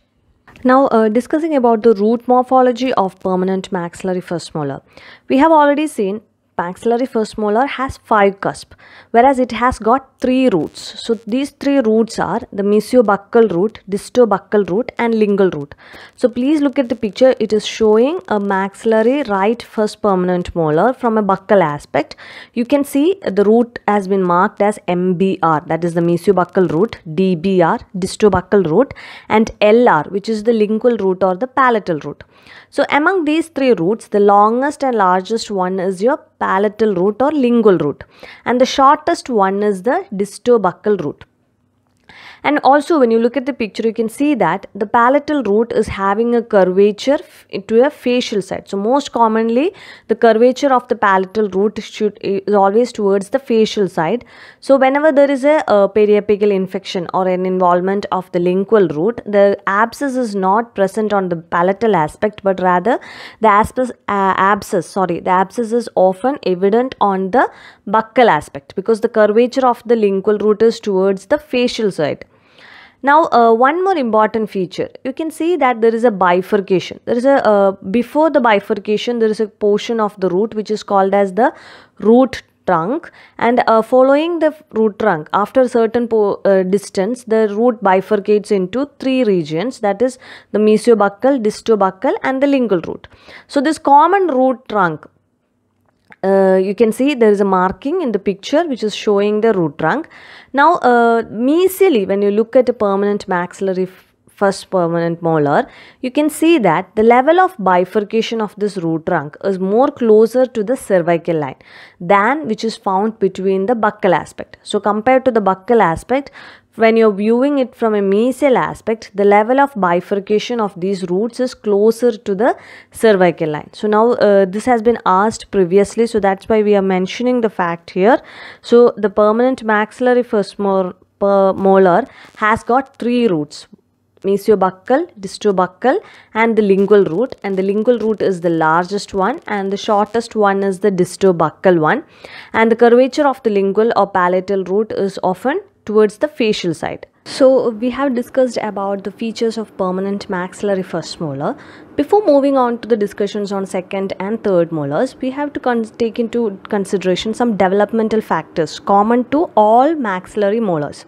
Now uh, discussing about the root morphology of permanent maxillary first molar. We have already seen maxillary first molar has 5 cusps whereas it has got 3 roots. So these 3 roots are the mesiobuccal root, distobuccal root and lingual root. So please look at the picture it is showing a maxillary right first permanent molar from a buccal aspect. You can see the root has been marked as MBR that is the mesiobuccal root, DBR distobuccal root and LR which is the lingual root or the palatal root. So among these three roots, the longest and largest one is your palatal root or lingual root and the shortest one is the distobuccal root and also when you look at the picture you can see that the palatal root is having a curvature to a facial side so most commonly the curvature of the palatal root should is always towards the facial side so whenever there is a, a periapical infection or an involvement of the lingual root the abscess is not present on the palatal aspect but rather the abscess, uh, abscess sorry the abscess is often evident on the buccal aspect because the curvature of the lingual root is towards the facial side now, uh, one more important feature. You can see that there is a bifurcation. There is a, uh, before the bifurcation, there is a portion of the root which is called as the root trunk and uh, following the root trunk after certain uh, distance the root bifurcates into three regions that is the mesiobuccal distobuccal and the lingual root so this common root trunk uh, you can see there is a marking in the picture which is showing the root trunk. Now, uh, mesially, when you look at a permanent maxillary first permanent molar, you can see that the level of bifurcation of this root trunk is more closer to the cervical line than which is found between the buccal aspect. So compared to the buccal aspect, when you're viewing it from a mesial aspect, the level of bifurcation of these roots is closer to the cervical line. So now uh, this has been asked previously, so that's why we are mentioning the fact here. So the permanent maxillary first molar has got three roots mesiobuccal, distobuccal and the lingual root and the lingual root is the largest one and the shortest one is the distobuccal one and the curvature of the lingual or palatal root is often towards the facial side. So we have discussed about the features of permanent maxillary first molar. Before moving on to the discussions on second and third molars, we have to take into consideration some developmental factors common to all maxillary molars.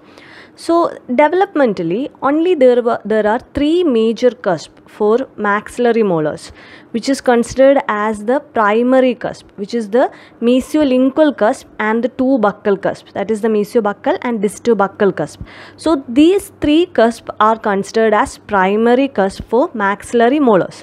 So developmentally, only there, were, there are three major cusps for maxillary molars, which is considered as the primary cusp, which is the mesiolingual cusp and the two buccal cusps, that is the mesiobuccal and distobuccal cusp. So these three cusps are considered as primary cusp for maxillary molars.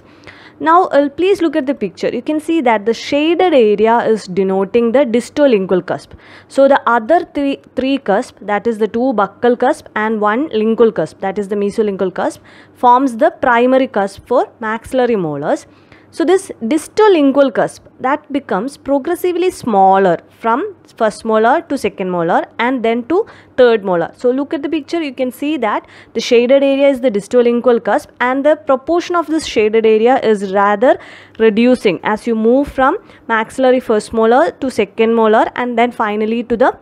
Now uh, please look at the picture. You can see that the shaded area is denoting the distolingual cusp. So the other three, three cusp that is the two buccal cusp and one lingual cusp that is the mesolingual cusp forms the primary cusp for maxillary molars so this distal lingual cusp that becomes progressively smaller from first molar to second molar and then to third molar. So look at the picture you can see that the shaded area is the distal lingual cusp and the proportion of this shaded area is rather reducing as you move from maxillary first molar to second molar and then finally to the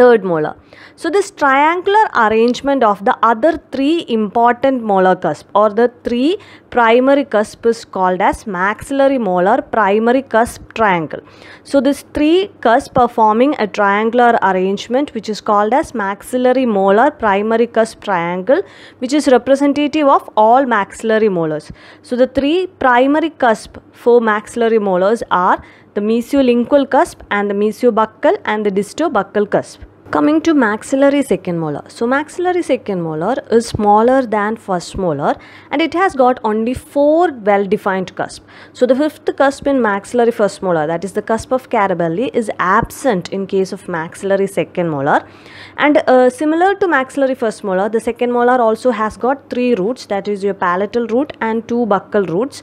third molar. So this triangular arrangement of the other three important molar cusp or the three primary cusp is called as maxillary molar primary cusp triangle. So this three cusp performing a triangular arrangement which is called as maxillary molar primary cusp triangle which is representative of all maxillary molars. So the three primary cusp for maxillary molars are the mesiolingual cusp and the mesiobuccal and the distobuccal cusp. Coming to maxillary second molar. So maxillary second molar is smaller than first molar and it has got only four well-defined cusp. So the fifth cusp in maxillary first molar that is the cusp of Carabelli is absent in case of maxillary second molar and uh, similar to maxillary first molar the second molar also has got three roots that is your palatal root and two buccal roots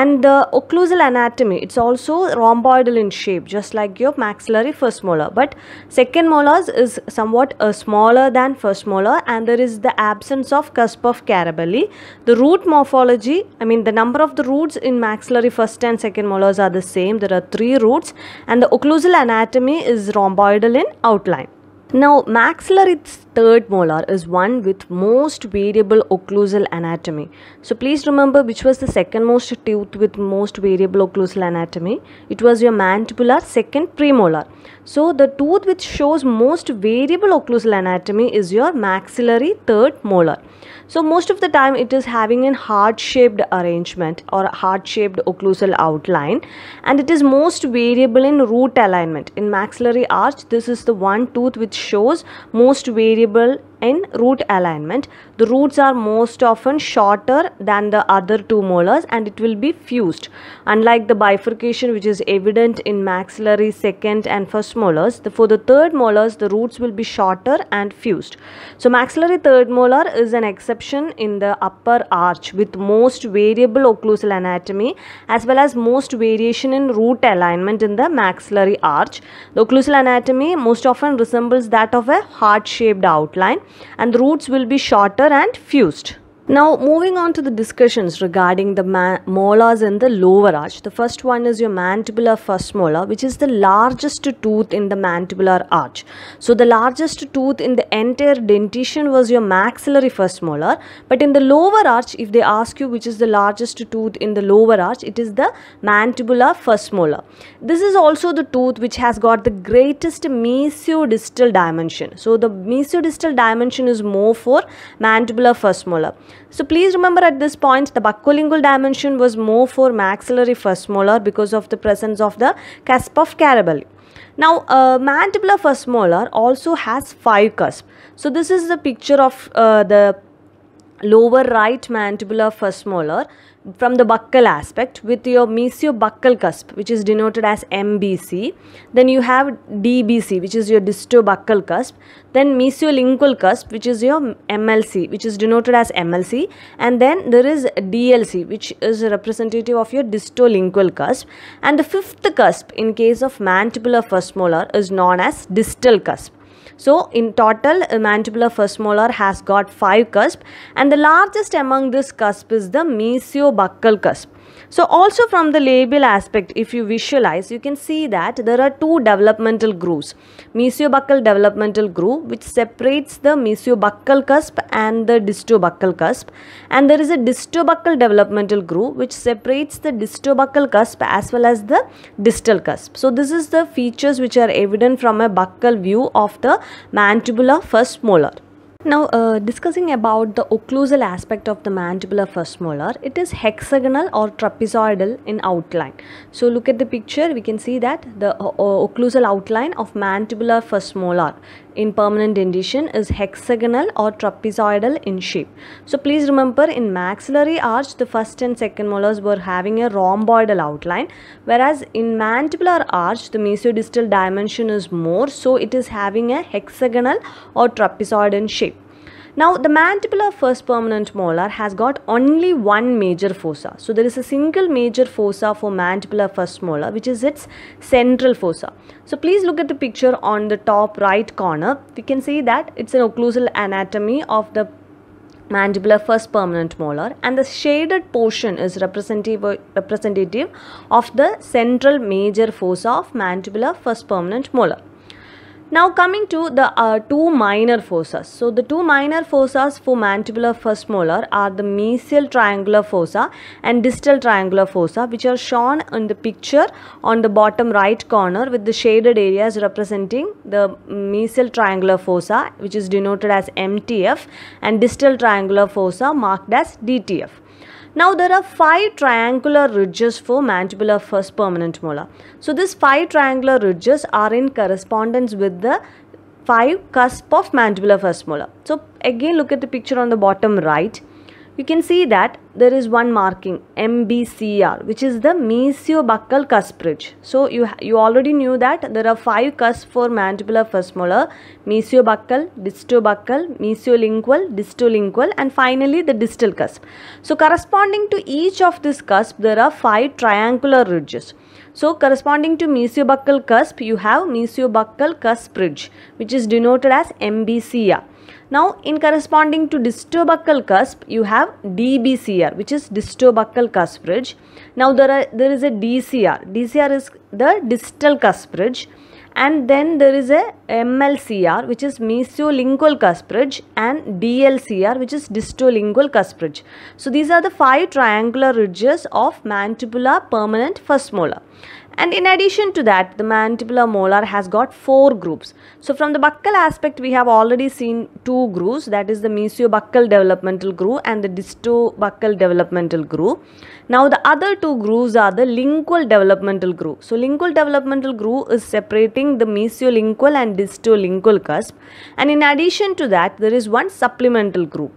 and the occlusal anatomy it's also rhomboidal in shape just like your maxillary first molar but second molars is somewhat uh, smaller than first molar and there is the absence of cusp of carabelli the root morphology i mean the number of the roots in maxillary first and second molars are the same there are three roots and the occlusal anatomy is rhomboidal in outline now maxillary third molar is one with most variable occlusal anatomy. So please remember which was the second most tooth with most variable occlusal anatomy. It was your mandibular second premolar. So the tooth which shows most variable occlusal anatomy is your maxillary third molar. So most of the time it is having an heart shaped arrangement or heart shaped occlusal outline and it is most variable in root alignment. In maxillary arch this is the one tooth which shows most variable table in root alignment. The roots are most often shorter than the other two molars and it will be fused. Unlike the bifurcation which is evident in maxillary second and first molars, the, for the third molars the roots will be shorter and fused. So maxillary third molar is an exception in the upper arch with most variable occlusal anatomy as well as most variation in root alignment in the maxillary arch. The occlusal anatomy most often resembles that of a heart-shaped outline and the roots will be shorter and fused. Now, moving on to the discussions regarding the molars and the lower arch. The first one is your mandibular first molar, which is the largest tooth in the mandibular arch. So, the largest tooth in the entire dentition was your maxillary first molar. But in the lower arch, if they ask you which is the largest tooth in the lower arch, it is the mandibular first molar. This is also the tooth which has got the greatest mesiodistal dimension. So, the mesiodistal dimension is more for mandibular first molar. So please remember at this point the buccolingual dimension was more for maxillary first molar because of the presence of the cusp of Carabelli. Now, uh, mandibular first molar also has five cusps. So this is the picture of uh, the lower right mandibular first molar from the buccal aspect with your mesiobuccal cusp which is denoted as MBC then you have DBC which is your distobuccal cusp then mesiolingual cusp which is your MLC which is denoted as MLC and then there is DLC which is representative of your distolingual cusp and the fifth cusp in case of mandibular first molar is known as distal cusp so in total, mandibular first molar has got 5 cusps and the largest among this cusp is the mesiobuccal cusp. So also from the label aspect, if you visualize, you can see that there are two developmental grooves. Mesiobuccal developmental groove which separates the mesiobuccal cusp and the distobuccal cusp. And there is a distobuccal developmental groove which separates the distobuccal cusp as well as the distal cusp. So this is the features which are evident from a buccal view of the mandibular first molar. Now uh, discussing about the occlusal aspect of the mandibular first molar, it is hexagonal or trapezoidal in outline. So look at the picture, we can see that the uh, occlusal outline of mandibular first molar in permanent dentition is hexagonal or trapezoidal in shape. So please remember in maxillary arch the first and second molars were having a rhomboidal outline whereas in mandibular arch the mesiodistal dimension is more so it is having a hexagonal or trapezoidal shape. Now the mandibular first permanent molar has got only one major fossa. So there is a single major fossa for mandibular first molar which is its central fossa. So please look at the picture on the top right corner. We can see that it's an occlusal anatomy of the mandibular first permanent molar and the shaded portion is representative, representative of the central major fossa of mandibular first permanent molar. Now coming to the uh, two minor fossas. So the two minor fossas for mandibular first molar are the mesial triangular fossa and distal triangular fossa which are shown in the picture on the bottom right corner with the shaded areas representing the mesial triangular fossa which is denoted as MTF and distal triangular fossa marked as DTF. Now there are five triangular ridges for mandibular first permanent molar. So these five triangular ridges are in correspondence with the five cusp of mandibular first molar. So again look at the picture on the bottom right you can see that there is one marking MBCR which is the mesiobuccal cusp ridge. So you, you already knew that there are five cusps for mandibular first molar mesiobuccal, distobuccal, mesiolingual, distolingual and finally the distal cusp. So corresponding to each of this cusp there are five triangular ridges. So corresponding to mesiobuccal cusp you have mesiobuccal cusp ridge which is denoted as MBCR. Now in corresponding to distobuccal cusp you have DBCR which is distobuccal cusp ridge. Now there, are, there is a DCR. DCR is the distal cusp ridge and then there is a MLCR which is mesiolingual cusp ridge and DLCR which is distolingual cusp ridge. So these are the five triangular ridges of mandibular permanent first molar. And in addition to that, the mandibular molar has got four groups. So from the buccal aspect, we have already seen two grooves, that is the mesiobuccal developmental groove and the distobuccal developmental groove. Now the other two grooves are the lingual developmental groove. So lingual developmental groove is separating the mesiolingual and distolingual cusp. And in addition to that, there is one supplemental groove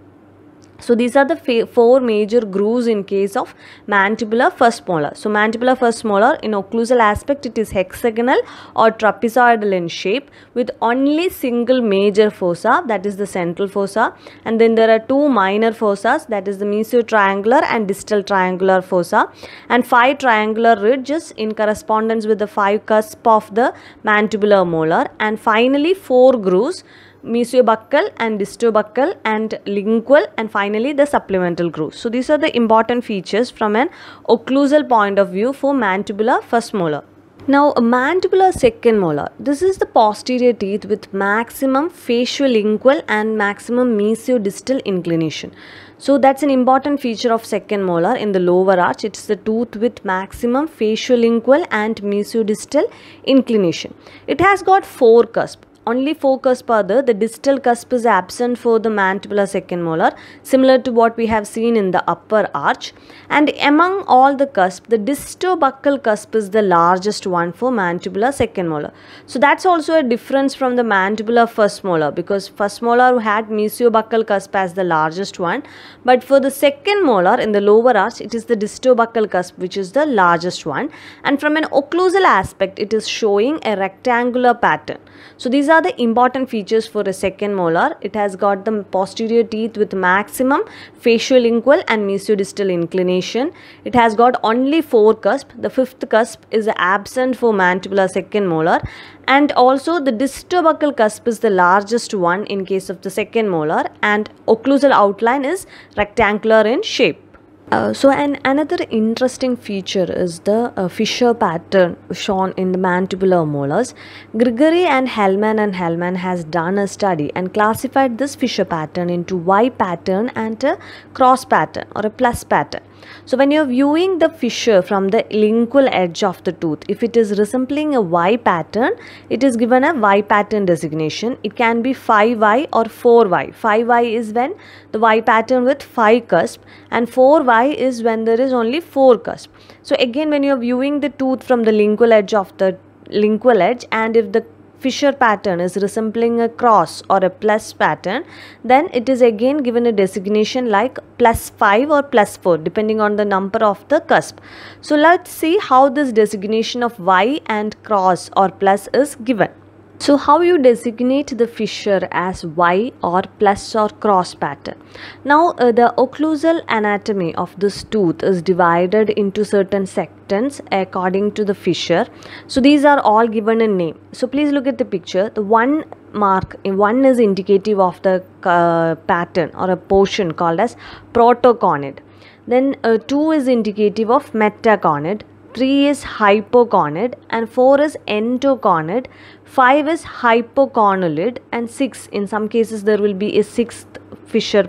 so these are the four major grooves in case of mandibular first molar. So mandibular first molar in occlusal aspect it is hexagonal or trapezoidal in shape with only single major fossa that is the central fossa and then there are two minor fossas that is the triangular and distal triangular fossa and five triangular ridges in correspondence with the five cusp of the mandibular molar and finally four grooves mesiobuccal and distobuccal and lingual and finally the supplemental groove. So these are the important features from an occlusal point of view for mandibular first molar. Now mandibular second molar. This is the posterior teeth with maximum lingual and maximum mesiodistal inclination. So that's an important feature of second molar in the lower arch. It's the tooth with maximum lingual and mesiodistal inclination. It has got four cusp only 4 cusp are there. The distal cusp is absent for the mandibular second molar, similar to what we have seen in the upper arch. And among all the cusps, the distobuccal cusp is the largest one for mandibular second molar. So that's also a difference from the mandibular first molar because first molar had mesiobuccal cusp as the largest one. But for the second molar in the lower arch, it is the distobuccal cusp which is the largest one. And from an occlusal aspect, it is showing a rectangular pattern. So these are are the important features for a second molar? It has got the posterior teeth with maximum facial-lingual and mesiodistal inclination. It has got only four cusps. The fifth cusp is absent for mandibular second molar and also the distobuccal cusp is the largest one in case of the second molar and occlusal outline is rectangular in shape. Uh, so and another interesting feature is the uh, fissure pattern shown in the mandibular molars. Grigory and Hellman and Hellman has done a study and classified this fissure pattern into Y pattern and a cross pattern or a plus pattern. So when you're viewing the fissure from the lingual edge of the tooth, if it is resembling a Y pattern, it is given a Y pattern designation. It can be 5Y or 4Y. 5Y is when the Y pattern with 5 cusp and 4Y is when there is only 4 cusp. So again when you're viewing the tooth from the lingual edge of the lingual edge and if the Fissure pattern is resembling a cross or a plus pattern, then it is again given a designation like plus 5 or plus 4 depending on the number of the cusp. So let's see how this designation of Y and cross or plus is given. So how you designate the fissure as Y or plus or cross pattern. Now uh, the occlusal anatomy of this tooth is divided into certain sections according to the fissure. So these are all given a name. So please look at the picture. The one mark uh, one is indicative of the uh, pattern or a portion called as protoconid. Then uh, two is indicative of metaconid 3 is hypogonid and 4 is endogonid, 5 is hypoconylid and 6 in some cases there will be a sixth fissure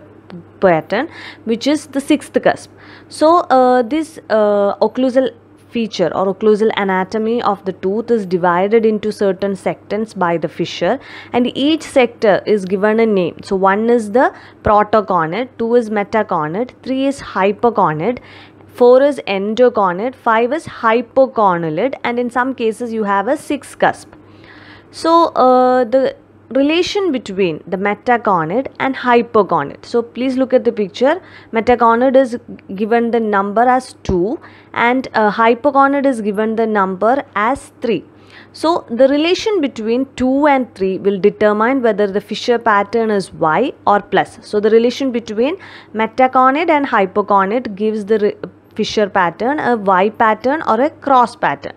pattern which is the sixth cusp so uh, this uh, occlusal feature or occlusal anatomy of the tooth is divided into certain sectors by the fissure and each sector is given a name. So one is the protoconid, two is metaconid, three is hypogonid. 4 is endogonid, 5 is hypogonilid, and in some cases you have a 6 cusp. So, uh, the relation between the metagonid and hypogonid. So, please look at the picture. Metagonid is given the number as 2 and uh, hypogonid is given the number as 3. So, the relation between 2 and 3 will determine whether the Fisher pattern is Y or plus. So, the relation between metaconid and hypoconid gives the fisher pattern, a Y pattern or a cross pattern.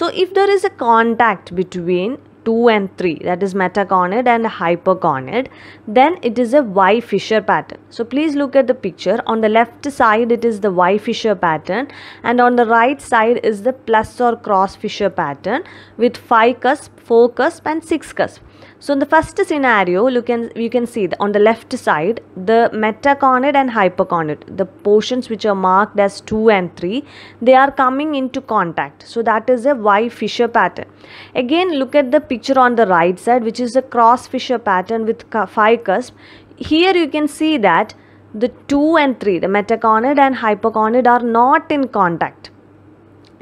So if there is a contact between 2 and 3 that is metaconid and hyperconid then it is a Y Fisher pattern. So please look at the picture on the left side it is the Y Fisher pattern and on the right side is the plus or cross Fisher pattern with 5 cusp, 4 cusp and 6 cusp. So in the first scenario, you can you can see the, on the left side the metaconid and hypoconid, the portions which are marked as 2 and 3, they are coming into contact. So that is a Y Fisher pattern. Again, look at the picture on the right side, which is a cross Fisher pattern with cusps. Here you can see that the 2 and 3, the metaconid and hypoconid are not in contact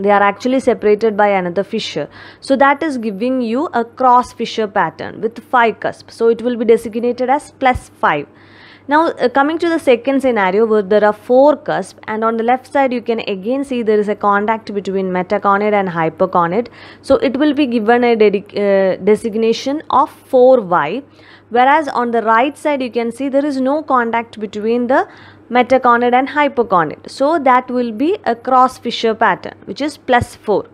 they are actually separated by another fissure so that is giving you a cross fissure pattern with five cusps so it will be designated as plus five now uh, coming to the second scenario where there are four cusps and on the left side you can again see there is a contact between metaconid and hyperconid. So it will be given a uh, designation of 4y whereas on the right side you can see there is no contact between the metaconid and hypoconid. So that will be a cross fissure pattern which is plus 4.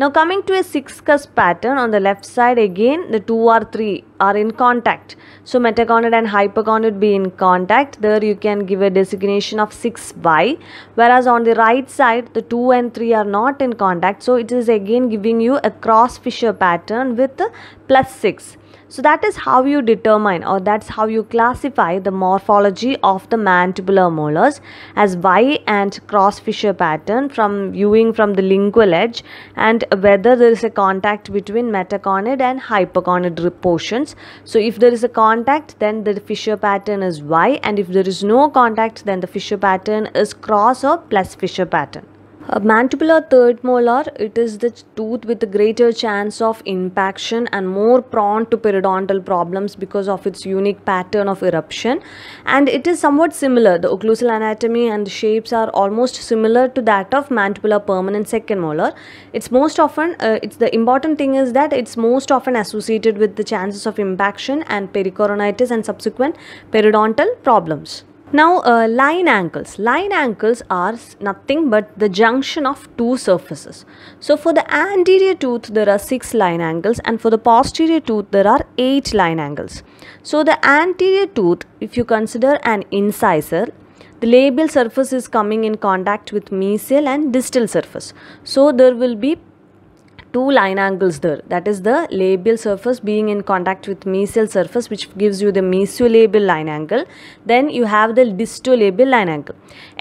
Now coming to a 6 cusp pattern on the left side again the 2 or 3 are in contact. So metaconid and hypoconid be in contact. There you can give a designation of 6y whereas on the right side the 2 and 3 are not in contact. So it is again giving you a cross fissure pattern with plus 6. So that is how you determine or that's how you classify the morphology of the mandibular molars as Y and cross fissure pattern from viewing from the lingual edge and whether there is a contact between metaconid and hypoconid portions. So if there is a contact then the fissure pattern is Y and if there is no contact then the fissure pattern is cross or plus fissure pattern. A mandibular third molar, it is the tooth with the greater chance of impaction and more prone to periodontal problems because of its unique pattern of eruption. And it is somewhat similar, the occlusal anatomy and the shapes are almost similar to that of mandibular permanent second molar. It's most often, uh, it's the important thing is that it's most often associated with the chances of impaction and pericoronitis and subsequent periodontal problems. Now uh, line angles. Line angles are nothing but the junction of two surfaces. So for the anterior tooth there are 6 line angles and for the posterior tooth there are 8 line angles. So the anterior tooth if you consider an incisor the labial surface is coming in contact with mesial and distal surface. So there will be two line angles there that is the labial surface being in contact with mesial surface which gives you the labial line angle then you have the distolabial line angle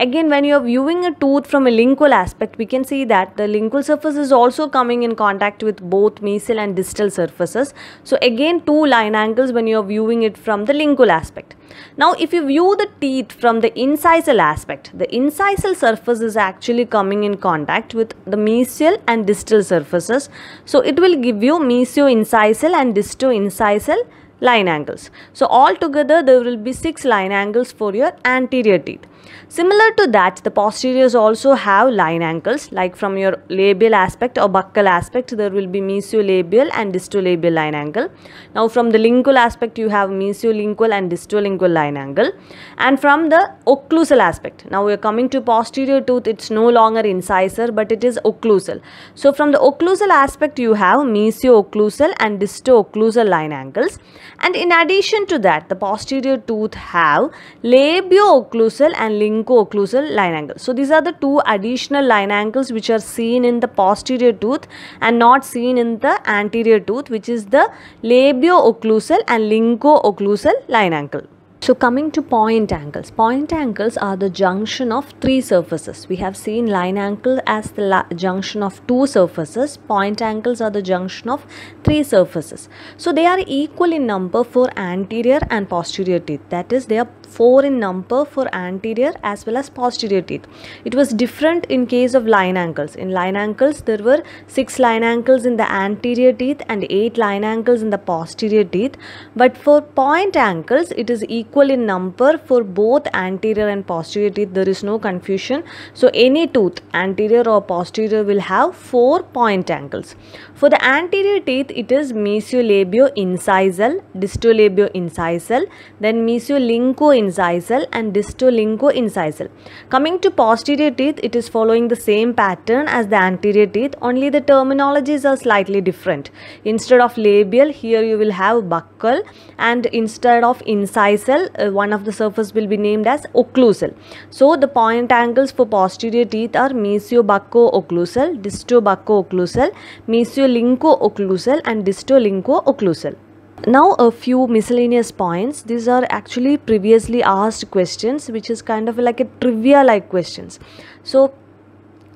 again when you are viewing a tooth from a lingual aspect we can see that the lingual surface is also coming in contact with both mesial and distal surfaces so again two line angles when you are viewing it from the lingual aspect now if you view the teeth from the incisal aspect, the incisal surface is actually coming in contact with the mesial and distal surfaces. So it will give you mesio-incisal and disto-incisal line angles. So altogether there will be 6 line angles for your anterior teeth. Similar to that, the posteriors also have line angles like from your labial aspect or buccal aspect there will be mesiolabial and distolabial line angle. Now from the lingual aspect you have mesiolingual and distolingual line angle and from the occlusal aspect. Now we are coming to posterior tooth it's no longer incisor but it is occlusal. So from the occlusal aspect you have mesio-occlusal and disto-occlusal line angles and in addition to that the posterior tooth have labio-occlusal and lingual inco-occlusal line angle. So these are the two additional line angles which are seen in the posterior tooth and not seen in the anterior tooth which is the labio-occlusal and linco-occlusal line angle. So coming to point angles, point angles are the junction of three surfaces. We have seen line angle as the junction of two surfaces. Point angles are the junction of three surfaces. So they are equal in number for anterior and posterior teeth. That is they are 4 in number for anterior as well as posterior teeth. It was different in case of line ankles. In line ankles, there were 6 line ankles in the anterior teeth and 8 line ankles in the posterior teeth. But for point ankles, it is equal in number for both anterior and posterior teeth. There is no confusion. So any tooth, anterior or posterior, will have 4 point ankles. For the anterior teeth, it is incisal, distolabio incisal, then mesiolinco Incisal and distolingoincisal. Coming to posterior teeth, it is following the same pattern as the anterior teeth, only the terminologies are slightly different. Instead of labial, here you will have buccal and instead of incisal, uh, one of the surface will be named as occlusal. So the point angles for posterior teeth are mesiobucco-occlusal, distobucco-occlusal, mesiolinco-occlusal and distolingo occlusal now a few miscellaneous points. These are actually previously asked questions which is kind of like a trivia like questions. So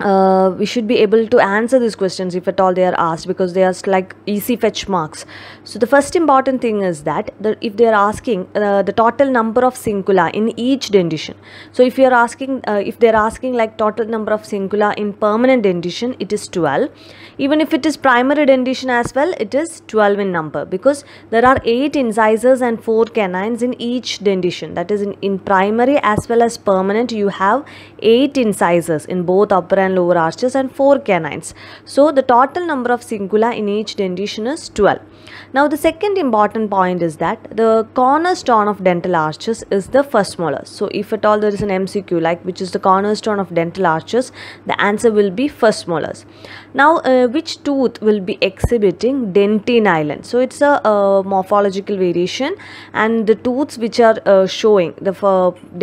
uh, we should be able to answer these questions if at all they are asked because they are like easy fetch marks. So the first important thing is that the, if they are asking uh, the total number of singula in each dentition. So if you are asking uh, if they are asking like total number of singula in permanent dentition, it is 12. Even if it is primary dentition as well, it is 12 in number because there are eight incisors and four canines in each dentition. That is in, in primary as well as permanent. You have eight incisors in both upper and and lower arches and 4 canines. So the total number of cingula in each dentition is 12. Now the second important point is that the cornerstone of dental arches is the first molar. So if at all there is an MCQ like which is the cornerstone of dental arches, the answer will be first molars. Now uh, which tooth will be exhibiting dentin island? So it's a morphological variation and the tooths which are uh, showing the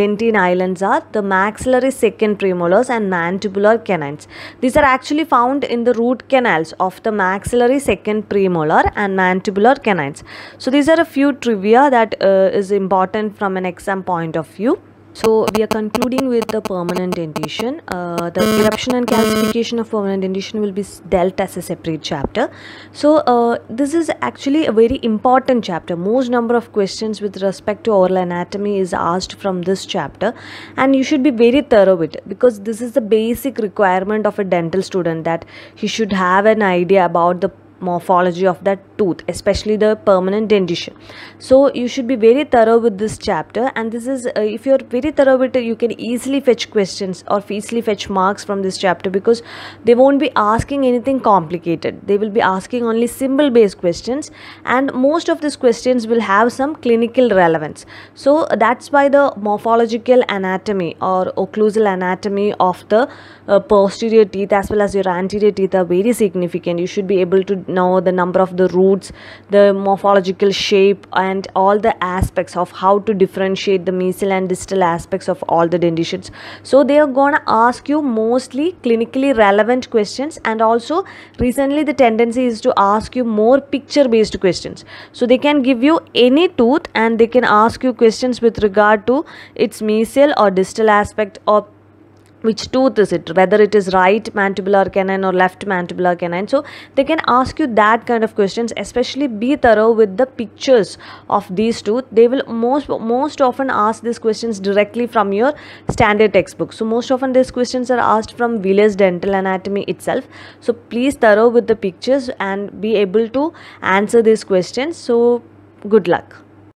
dentin islands are the maxillary second premolars and mandibular canines. These are actually found in the root canals of the maxillary second premolar and mandibular mandibular canines. So these are a few trivia that uh, is important from an exam point of view. So we are concluding with the permanent dentition. Uh, the eruption and calcification of permanent dentition will be dealt as a separate chapter. So uh, this is actually a very important chapter. Most number of questions with respect to oral anatomy is asked from this chapter and you should be very thorough with it because this is the basic requirement of a dental student that he should have an idea about the morphology of that tooth especially the permanent dentition so you should be very thorough with this chapter and this is uh, if you're very thorough with it you can easily fetch questions or easily fetch marks from this chapter because they won't be asking anything complicated they will be asking only symbol based questions and most of these questions will have some clinical relevance so that's why the morphological anatomy or occlusal anatomy of the uh, posterior teeth as well as your anterior teeth are very significant you should be able to know the number of the roots the morphological shape and all the aspects of how to differentiate the mesial and distal aspects of all the dentitions so they are going to ask you mostly clinically relevant questions and also recently the tendency is to ask you more picture based questions so they can give you any tooth and they can ask you questions with regard to its mesial or distal aspect or which tooth is it whether it is right mandibular canine or left mandibular canine so they can ask you that kind of questions especially be thorough with the pictures of these tooth they will most most often ask these questions directly from your standard textbook so most often these questions are asked from Wheeler's dental anatomy itself so please thorough with the pictures and be able to answer these questions so good luck